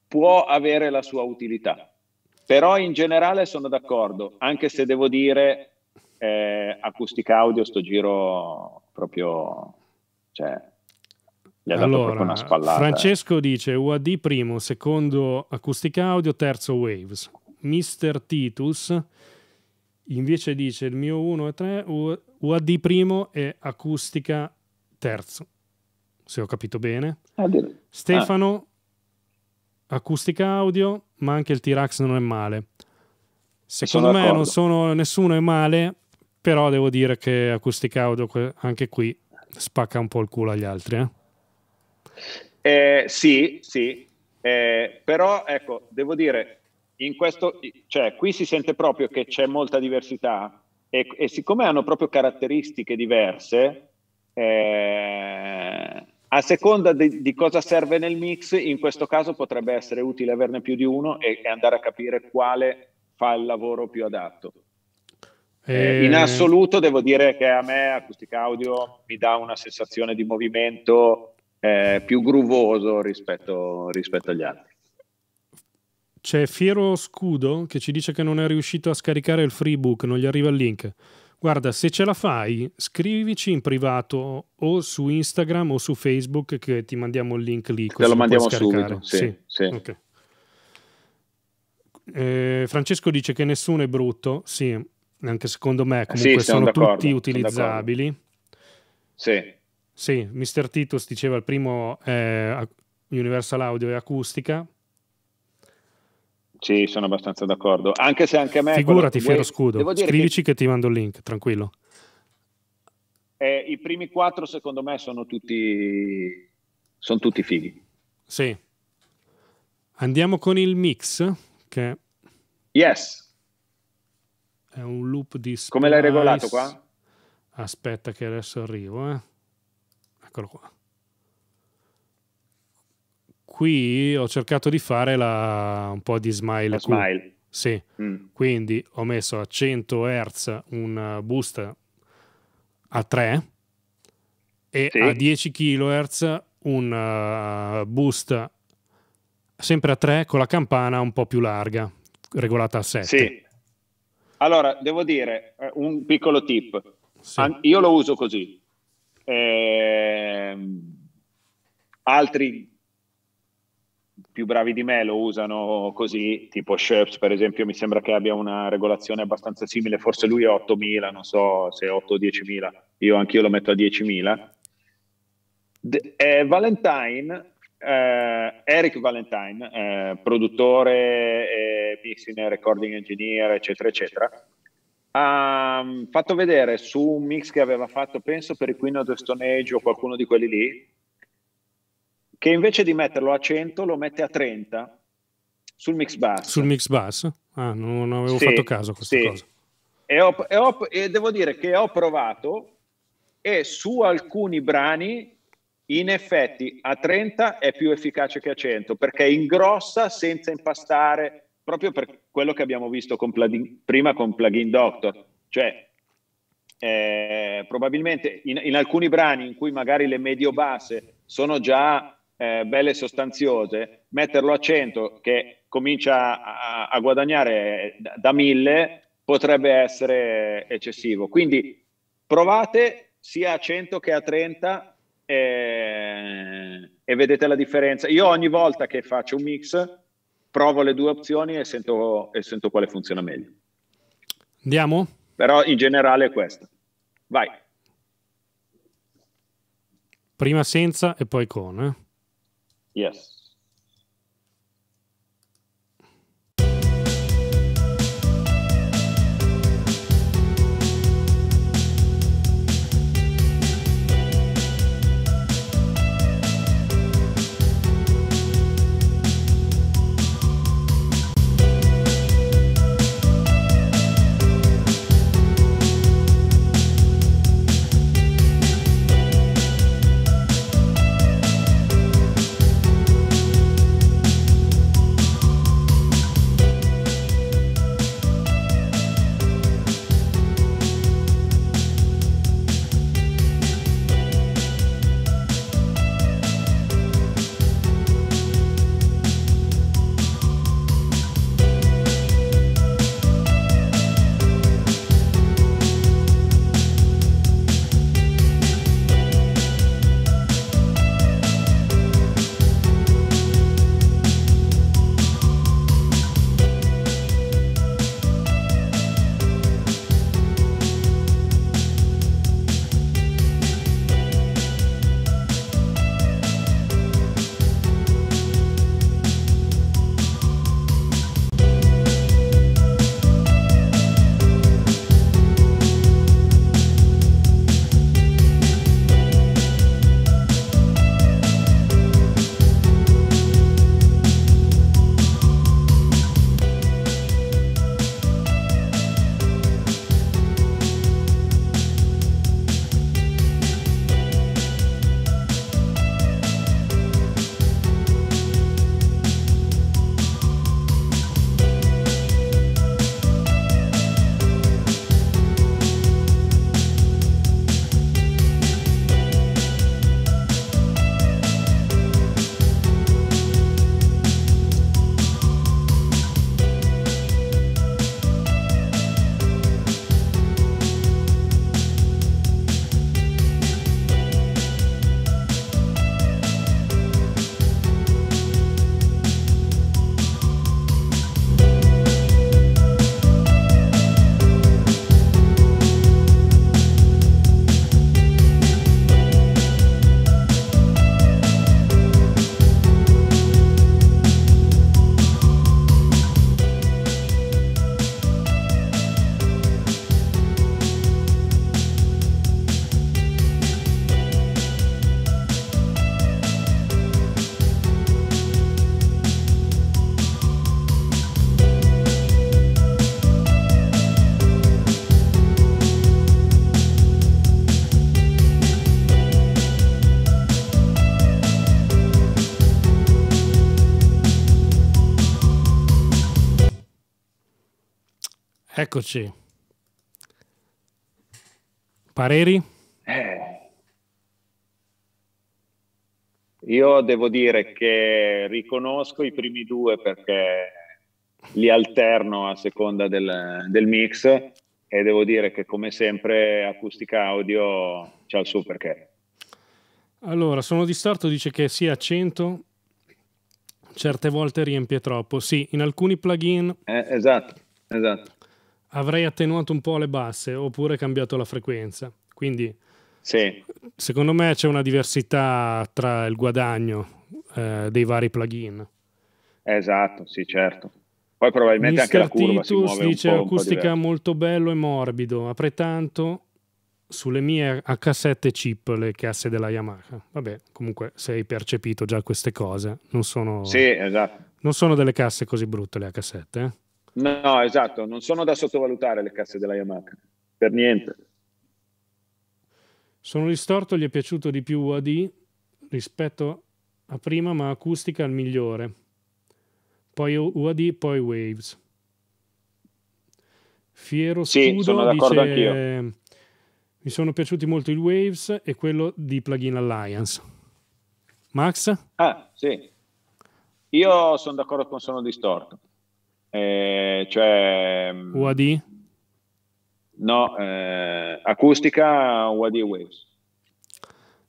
può avere la sua utilità. Però in generale sono d'accordo, anche se devo dire eh, acustica audio sto giro proprio... Cioè, gli ha allora, dato una spallata. Eh. Francesco dice UAD primo, secondo acustica audio, terzo Waves. Mister Titus invece dice il mio 1 e 3 UAD primo e acustica terzo. Se ho capito bene. Ah, Stefano ah. acustica audio, ma anche il t rex non è male. Secondo me non sono nessuno è male, però devo dire che acustica audio anche qui spacca un po' il culo agli altri, eh? Eh, sì, sì, eh, però ecco, devo dire, in questo, cioè, qui si sente proprio che c'è molta diversità e, e siccome hanno proprio caratteristiche diverse, eh, a seconda di, di, cosa serve nel mix, in questo caso potrebbe essere utile averne più di uno e, e andare a capire quale fa il lavoro più adatto. E... Eh, eh. In assoluto devo dire che a me acustica audio mi dà una sensazione di movimento eh, più gruvoso rispetto, rispetto agli altri. C'è Fiero Scudo che ci dice che non è riuscito a scaricare il freebook, non gli arriva il link. Guarda, se ce la fai, scrivici in privato o su Instagram o su Facebook che ti mandiamo il link lì. Così Te lo mandiamo subito. Sì, sì. sì. Okay. Eh, Francesco dice che nessuno è brutto. Sì, anche secondo me eh, comunque sì, sono tutti utilizzabili. Sì. Sì, Mr. Titus diceva il primo eh, Universal Audio e acustica. Sì, sono abbastanza d'accordo. Anche se anche a me. Figurati, quello... Fiero Scudo. Scrivici che... che ti mando il link, tranquillo. Eh, I primi quattro, secondo me, sono tutti, sono tutti fighi. Sì. Andiamo con il mix. Che yes. È un loop di. Spice. Come l'hai regolato qua? Aspetta, che adesso arrivo. Eh. Eccolo qua. Qui ho cercato di fare la, un po' di smile. La smile. Sì. Mm. Quindi ho messo a 100 Hz un boost a 3 e sì. a 10 kHz un uh, boost sempre a 3 con la campana un po' più larga, regolata a 7. Sì. Allora, devo dire eh, un piccolo tip. Sì. Io lo uso così. Ehm, altri più bravi di me lo usano così, tipo Sherps per esempio mi sembra che abbia una regolazione abbastanza simile, forse lui è 8.000, non so se 8 o 10.000, io anch'io lo metto a 10.000. De- eh, Valentine, eh, Eric Valentine, eh, produttore, mixing, recording engineer, eccetera, eccetera, ha ehm, fatto vedere su un mix che aveva fatto, penso per i Queen of the Stone Age o qualcuno di quelli lì, che invece di metterlo a 100 lo mette a 30 sul mix bass. Sul mix bass? Ah, non avevo sì, fatto caso a questa sì. cosa. E, ho, e, ho, e devo dire che ho provato e su alcuni brani in effetti a 30 è più efficace che a 100 perché ingrossa senza impastare proprio per quello che abbiamo visto con plugin, prima con Plugin Doctor, cioè eh, probabilmente in, in, alcuni brani in cui magari le medio-basse sono già eh, belle e sostanziose, metterlo a 100 che comincia a, a guadagnare da, 1000 potrebbe essere eccessivo. Quindi provate sia a 100 che a 30 eh, e vedete la differenza. Io ogni volta che faccio un mix provo le due opzioni e sento, e sento quale funziona meglio. Andiamo? Però in generale è questo. Vai. Prima senza e poi con. Eh? Yes. Eccoci. Pareri? Eh. Io devo dire che riconosco i primi due perché li alterno a seconda del, del mix e devo dire che come sempre acustica audio c'ha il suo perché. Allora, sono distorto, dice che sia 100, certe volte riempie troppo. Sì, in alcuni plugin... Eh, esatto, esatto avrei attenuato un po' le basse oppure cambiato la frequenza. Quindi sì. secondo me c'è una diversità tra il guadagno eh, dei vari plugin. Esatto, sì, certo. Poi probabilmente Mister anche la curva Titus si dice acustica molto bello e morbido, apre tanto sulle mie H7 chip, le casse della Yamaha. Vabbè, comunque se hai percepito già queste cose, non sono, sì, esatto. non sono delle casse così brutte le H7. Eh? No, esatto, non sono da sottovalutare le casse della Yamaha, per niente. Sono distorto, gli è piaciuto di più UAD rispetto a prima, ma acustica al migliore. Poi UAD, poi Waves. Fiero Scudo sono d'accordo dice, anch'io. mi sono piaciuti molto i Waves e quello di Plugin Alliance. Max? Ah, sì. Io sono d'accordo con Sono Distorto eh, cioè... Mm, UAD? No, eh, acustica UAD e Waves.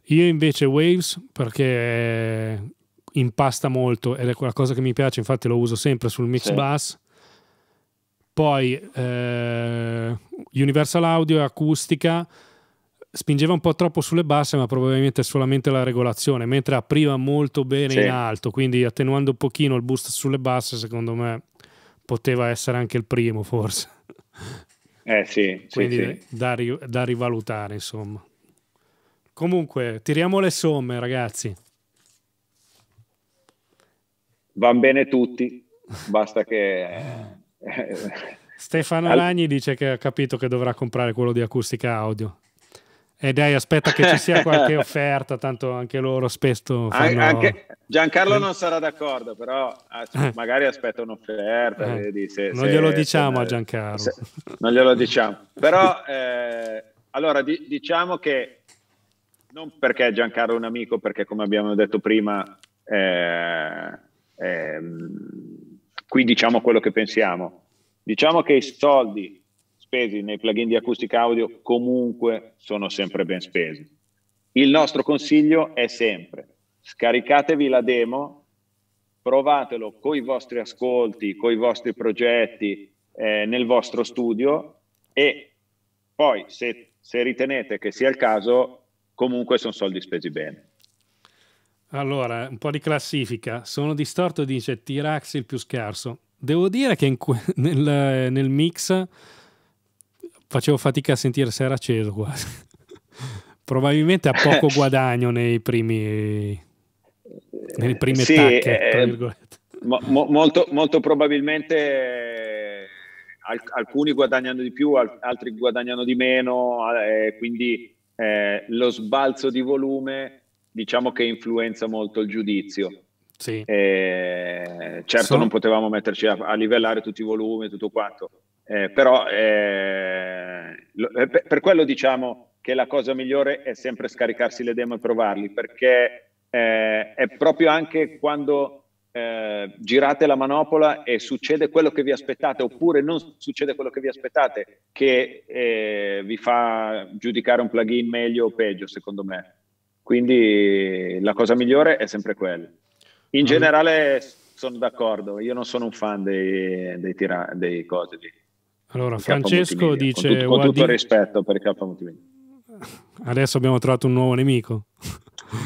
Io invece Waves perché impasta molto ed è quella cosa che mi piace, infatti lo uso sempre sul mix sì. bass. Poi eh, Universal Audio e acustica spingeva un po' troppo sulle basse, ma probabilmente solamente la regolazione, mentre apriva molto bene sì. in alto, quindi attenuando un pochino il boost sulle basse, secondo me poteva essere anche il primo forse. Eh sì, quindi sì, sì. Da, da, rivalutare insomma. Comunque, tiriamo le somme ragazzi. Van bene tutti, basta che... Eh, Stefano Al... Lagni dice che ha capito che dovrà comprare quello di acustica audio. E eh, dai, aspetta che ci sia qualche offerta, tanto anche loro spesso fanno... Anche Giancarlo eh. non sarà d'accordo, però eh. magari aspetta un'offerta. Eh, se, non glielo se, diciamo se, a Giancarlo. non glielo diciamo. Però, eh, allora, di, diciamo che non perché Giancarlo è un amico, perché come abbiamo detto prima, eh, ehm, qui diciamo quello che pensiamo. Diciamo che i soldi spesi nei plugin di acustica audio comunque sono sempre ben spesi. Il nostro consiglio è sempre scaricatevi la demo, provatelo con i vostri ascolti, con i vostri progetti, eh, nel vostro studio e poi se, se ritenete che sia il caso, comunque sono soldi spesi bene. Allora, un po' di classifica. Sono distorto dice T-Rax il più scarso. Devo dire che que- nel, nel mix facevo fatica a sentire se era acceso quasi. Probabilmente ha poco guadagno nei primi... nei primi sì, tacche, eh, mo, mo, molto, molto probabilmente eh, alc alcuni guadagnano di più, al altri guadagnano di meno, eh, quindi eh, lo sbalzo di volume diciamo che influenza molto il giudizio. Sì. Eh, certo so. non potevamo metterci a, a livellare tutti i volumi, tutto quanto, eh, però eh, eh per quello diciamo che la cosa migliore è sempre scaricarsi le demo e provarli, perché eh, è proprio anche quando eh, girate la manopola e succede quello che vi aspettate, oppure non succede quello che vi aspettate, che eh, vi fa giudicare un plugin meglio o peggio, secondo me. Quindi la cosa migliore è sempre quella. In mm-hmm. generale sono d'accordo, io non sono un fan dei, dei, tira- dei cose lì. Allora, Francesco dice... Con, con tutto il rispetto per K Multimedia. Adesso abbiamo trovato un nuovo nemico.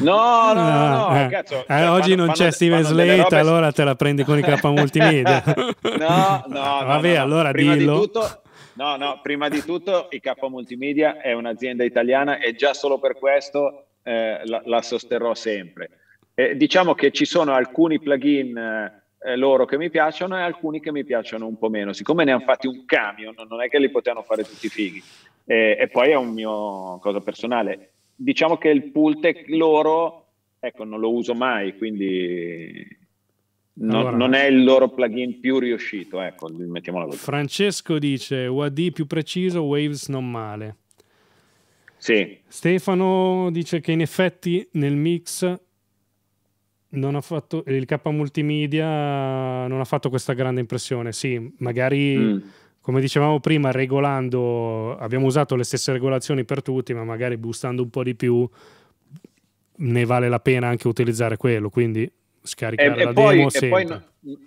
No, no, no, no ah, eh, cazzo, eh, cioè, oggi fanno, non c'è Steven Slate, allora te la prendi con i K Multimedia. no, no, vabbè, no, allora prima dillo. Di tutto, no, no, prima di tutto i K Multimedia è un'azienda italiana e già solo per questo eh, la, la, sosterrò sempre. diciamo che ci sono alcuni plugin eh, eh, loro che mi piacciono e alcuni che mi piacciono un po' meno. Siccome ne hanno fatti un camion, non è che li potevano fare tutti fighi. Eh, e poi è un mio cosa personale. Diciamo che il pull tech loro, ecco, non lo uso mai, quindi non, allora, non è il loro plugin più riuscito, ecco, mettiamola così. Francesco dice UAD più preciso, Waves non male. Sì. Stefano dice che in effetti nel mix non ha fatto il K multimedia non ha fatto questa grande impressione. Sì, magari mm. come dicevamo prima, regolando abbiamo usato le stesse regolazioni per tutti, ma magari boostando un po' di più ne vale la pena anche utilizzare quello, quindi scaricare e, la e poi, demo e sempre. No,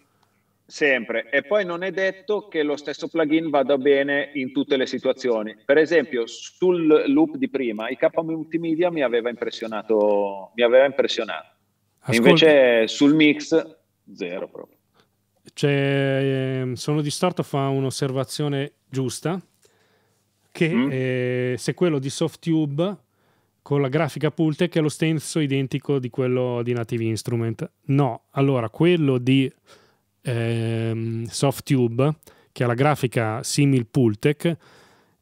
sempre. E poi non è detto che lo stesso plugin vada bene in tutte le situazioni. Per esempio, sul loop di prima, il K multimedia mi aveva impressionato, mi aveva impressionato Invece sul mix, zero proprio. Cioè, sono distorto fa un'osservazione giusta che mm. eh, se quello di softtube con la grafica Pultec è lo stesso identico di quello di Native Instrument. No, allora quello di ehm, Softube che ha la grafica simil Pultec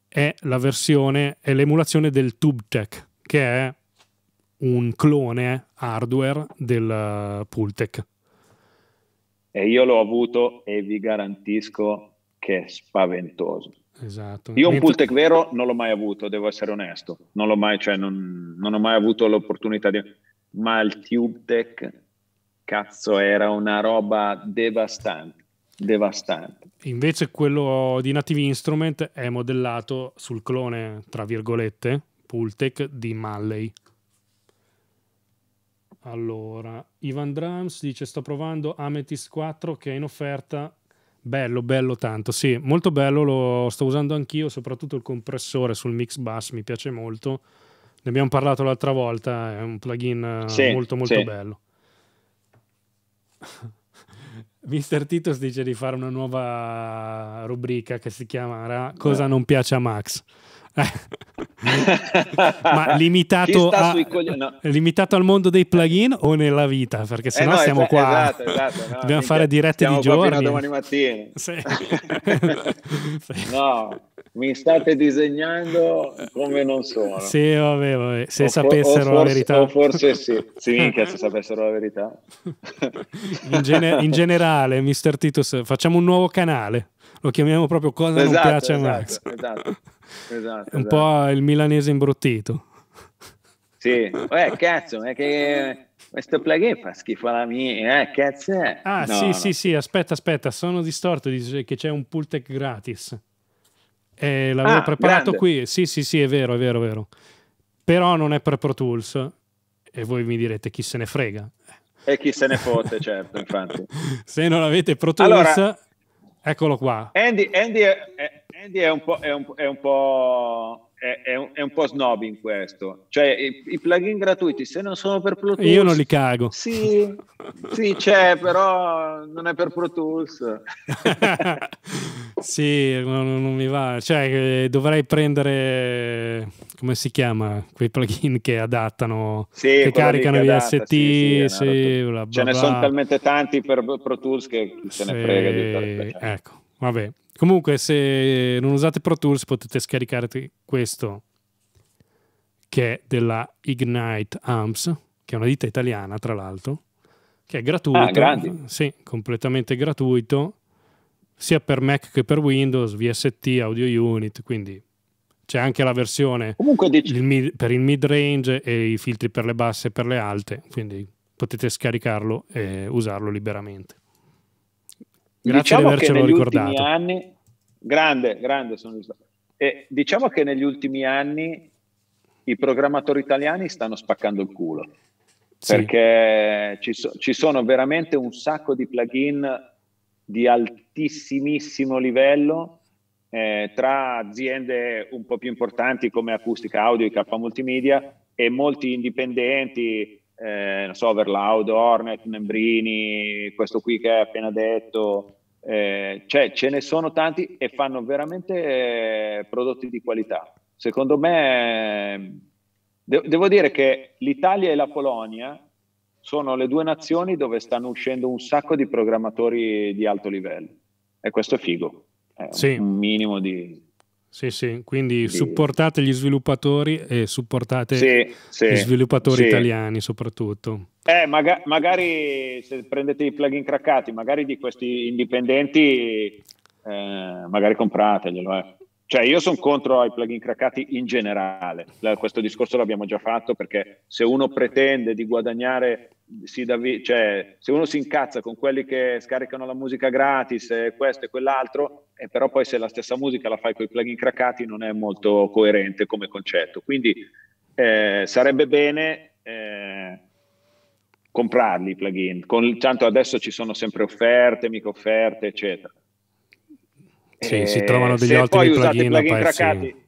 è la versione, è l'emulazione del TubeTech che è un clone hardware del eh, Pultec. E io l'ho avuto e vi garantisco che è spaventoso. Esatto. Io un Pultec vero non l'ho mai avuto, devo essere onesto, non l'ho mai, cioè non, non ho mai avuto l'opportunità di... Ma il TubeTech, cazzo, era una roba devastante devastante. Invece quello di Native Instrument è modellato sul clone, tra virgolette, Pultec di Malley. Allora, Ivan Drums dice sto provando Amethyst 4 che è in offerta. Bello, bello tanto, sì, molto bello, lo sto usando anch'io, soprattutto il compressore sul mix bus mi piace molto. Ne abbiamo parlato l'altra volta, è un plugin eh, sì, molto molto sì. bello. Mister Titus dice di fare una nuova rubrica che si chiamerà eh. Cosa non piace a Max. Eh. ma limitato, a, no. limitato, al mondo dei plugin o nella vita? Perché eh, sennò eh no, siamo es- qua, esatto, esatto, no, dobbiamo fare dirette di giorni. domani mattina. Sì. sì. No, mi state disegnando come non sono. Sì, vabbè, vabbè. se o sapessero for- la verità. O forse sì, sì minchia, se sapessero la verità. in, gener- in generale, Mr. Titus, facciamo un nuovo canale lo chiamiamo proprio cosa esatto, non piace a Max. Esatto. esatto. Esatto, un esatto. po' il milanese imbruttito. Sì, eh, cazzo, è che questo plugin fa schifo alla mia, eh, cazzo è? Eh. Ah, no, sì, no. sì, sì, aspetta, aspetta, sono distorto, dice che c'è un pull tech gratis. Eh, l'avevo ah, preparato grande. qui, sì, sì, sì, è vero, è vero, è vero. Però non è per Pro Tools e voi mi direte chi se ne frega. E chi se ne fotte, certo, infatti. se non avete Pro Tools, allora, eccolo qua. Andy, Andy, Andy è un po', è un, è un po', è, è un, un, po' snob in questo. Cioè, i, i, plugin gratuiti, se non sono per Pro Tools... Io non li cago. Sì, sì c'è, però non è per Pro Tools. sì, non, non, mi va. Cioè, eh, dovrei prendere... Come si chiama? Quei plugin che adattano, sì, che caricano gli adatta, ST. Sì, sì, bla, bla, ce ne sono talmente tanti per Pro Tools che se ne frega di fare. Cioè. Ecco, vabbè. Comunque, se non usate Pro Tools, potete scaricare questo che è della Ignite Amps, che è una ditta italiana, tra l'altro, che è gratuito. Ah, grandi. Sì, completamente gratuito, sia per Mac che per Windows, VST, Audio Unit, quindi c'è anche la versione dici... il mid, per il mid range e i filtri per le basse e per le alte, quindi potete scaricarlo e usarlo liberamente. Grazie diciamo di avercelo ricordato. Anni, grande, grande sono e eh, diciamo che negli ultimi anni i programmatori italiani stanno spaccando il culo sì. perché ci, so, ci, sono veramente un sacco di plugin di altissimissimo livello eh, tra aziende un po' più importanti come Acustica Audio e K Multimedia e molti indipendenti eh, non so, Verlaudo, Hornet, Membrini, questo qui che hai appena detto, eh, cioè ce ne sono tanti e fanno veramente eh, prodotti di qualità. Secondo me, ehm, de- devo dire che l'Italia e la Polonia sono le due nazioni dove stanno uscendo un sacco di programmatori di alto livello e questo è figo, è sì. un minimo di... Sì, sì, quindi supportate gli sviluppatori e supportate sì, sì, gli sviluppatori italiani soprattutto. Eh, maga magari se prendete i plugin craccati, magari di questi indipendenti, eh, magari comprateglielo. Eh. Cioè io sono contro i plugin craccati in generale, questo discorso l'abbiamo già fatto perché se uno pretende di guadagnare vi- cioè, se uno si incazza con quelli che scaricano la musica gratis, questo e quell'altro, e eh, però poi se la stessa musica la fai con i plugin craccati non è molto coerente come concetto. Quindi eh, sarebbe bene eh, comprarli i plugin. Con, tanto adesso ci sono sempre offerte, mica offerte, eccetera. Sì, si eh, trovano degli ottimi plugin, plugin craccati.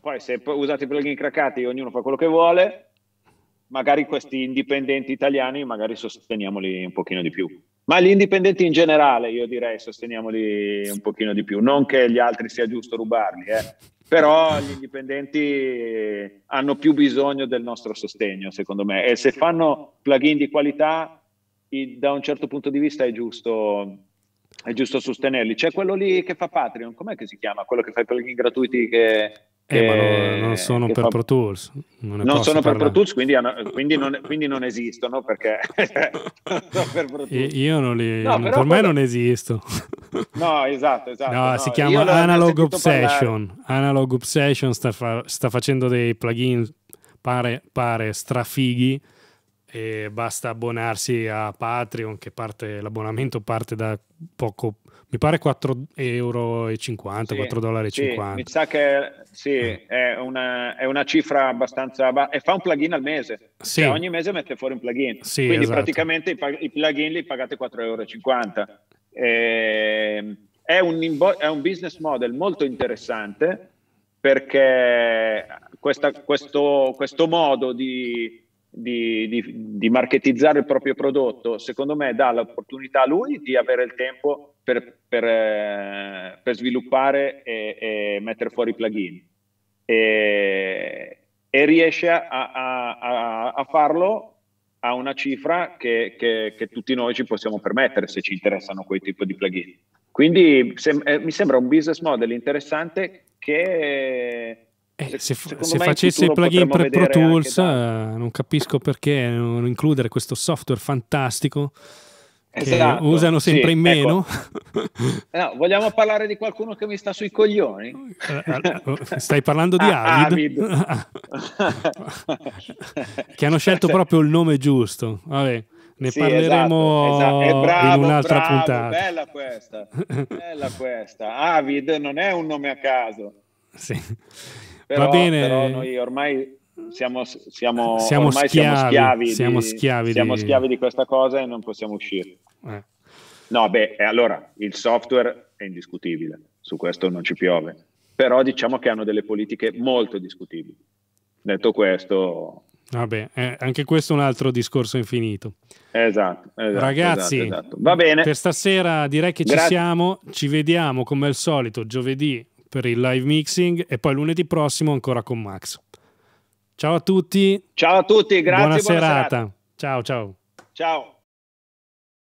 Poi se usate i plugin craccati ognuno fa quello che vuole, magari questi indipendenti italiani magari sosteniamoli un pochino di più. Ma gli indipendenti in generale, io direi, sosteniamoli un pochino di più. Non che gli altri sia giusto rubarli, eh. però gli indipendenti eh, hanno più bisogno del nostro sostegno, secondo me. E se fanno plugin di qualità, da un certo punto di vista è giusto, è giusto sostenerli. C'è quello lì che fa Patreon, com'è che si chiama? Quello che fa i plugin gratuiti che che, eh, ma eh, non sono per fa... Pro Tools. Non, non sono per Pro Tools, quindi, hanno, quindi, non, quindi non, esistono perché... io non li... No, per me non esisto. no, esatto, esatto. No, no, si chiama Analog Obsession. Parlare. Analog Obsession sta, fa, sta, facendo dei plugin, pare, pare strafighi, e basta abbonarsi a Patreon, che parte, l'abbonamento parte da poco mi pare 4,50 euro, sì, 4,50 dollari. Sì, mi sa che sì, eh. è una, è una cifra abbastanza bassa e fa un plugin al mese. Sì. Cioè, ogni mese mette fuori un plugin. Sì, Quindi esatto. praticamente i, i, plugin li pagate 4,50 euro. E, ehm, è, un imbo- è un business model molto interessante perché questa, questo, questo modo di di, di, di marketizzare il proprio prodotto, secondo me dà l'opportunità a lui di avere il tempo per, per, eh, per sviluppare e, e, mettere fuori i plugin. E, e riesce a, a, a, a, farlo a una cifra che, che, che, tutti noi ci possiamo permettere se ci interessano quei tipi di plugin. Quindi se, eh, mi sembra un business model interessante che eh, se, se facesse il plugin per Pro Tools, da... Eh, non capisco perché non includere questo software fantastico che esatto, usano sempre sì, in ecco. meno. Ecco. No, vogliamo parlare di qualcuno che mi sta sui coglioni? Eh, oh, stai parlando di ah, Avid? Avid. che hanno scelto proprio il nome giusto. Vabbè, ne sì, parleremo esatto, esatto. Bravo, in un'altra bravo, puntata. Bella questa, bella questa. Avid non è un nome a caso. Sì. Però, Va bene. però noi ormai siamo, siamo, siamo ormai schiavi, siamo schiavi, siamo, di, schiavi siamo di... schiavi di questa cosa e non possiamo uscire. Eh. No, beh, allora il software è indiscutibile, su questo non ci piove, però diciamo che hanno delle politiche molto discutibili. Detto questo... Vabbè, eh, anche questo è un altro discorso infinito. Esatto. esatto Ragazzi, esatto, esatto. va bene. Per stasera direi che Grazie. ci siamo, ci vediamo come al solito giovedì per il live mixing e poi lunedì prossimo ancora con Max. Ciao a tutti. Ciao a tutti, grazie. Buona, buona serata. serata. Ciao ciao. Ciao.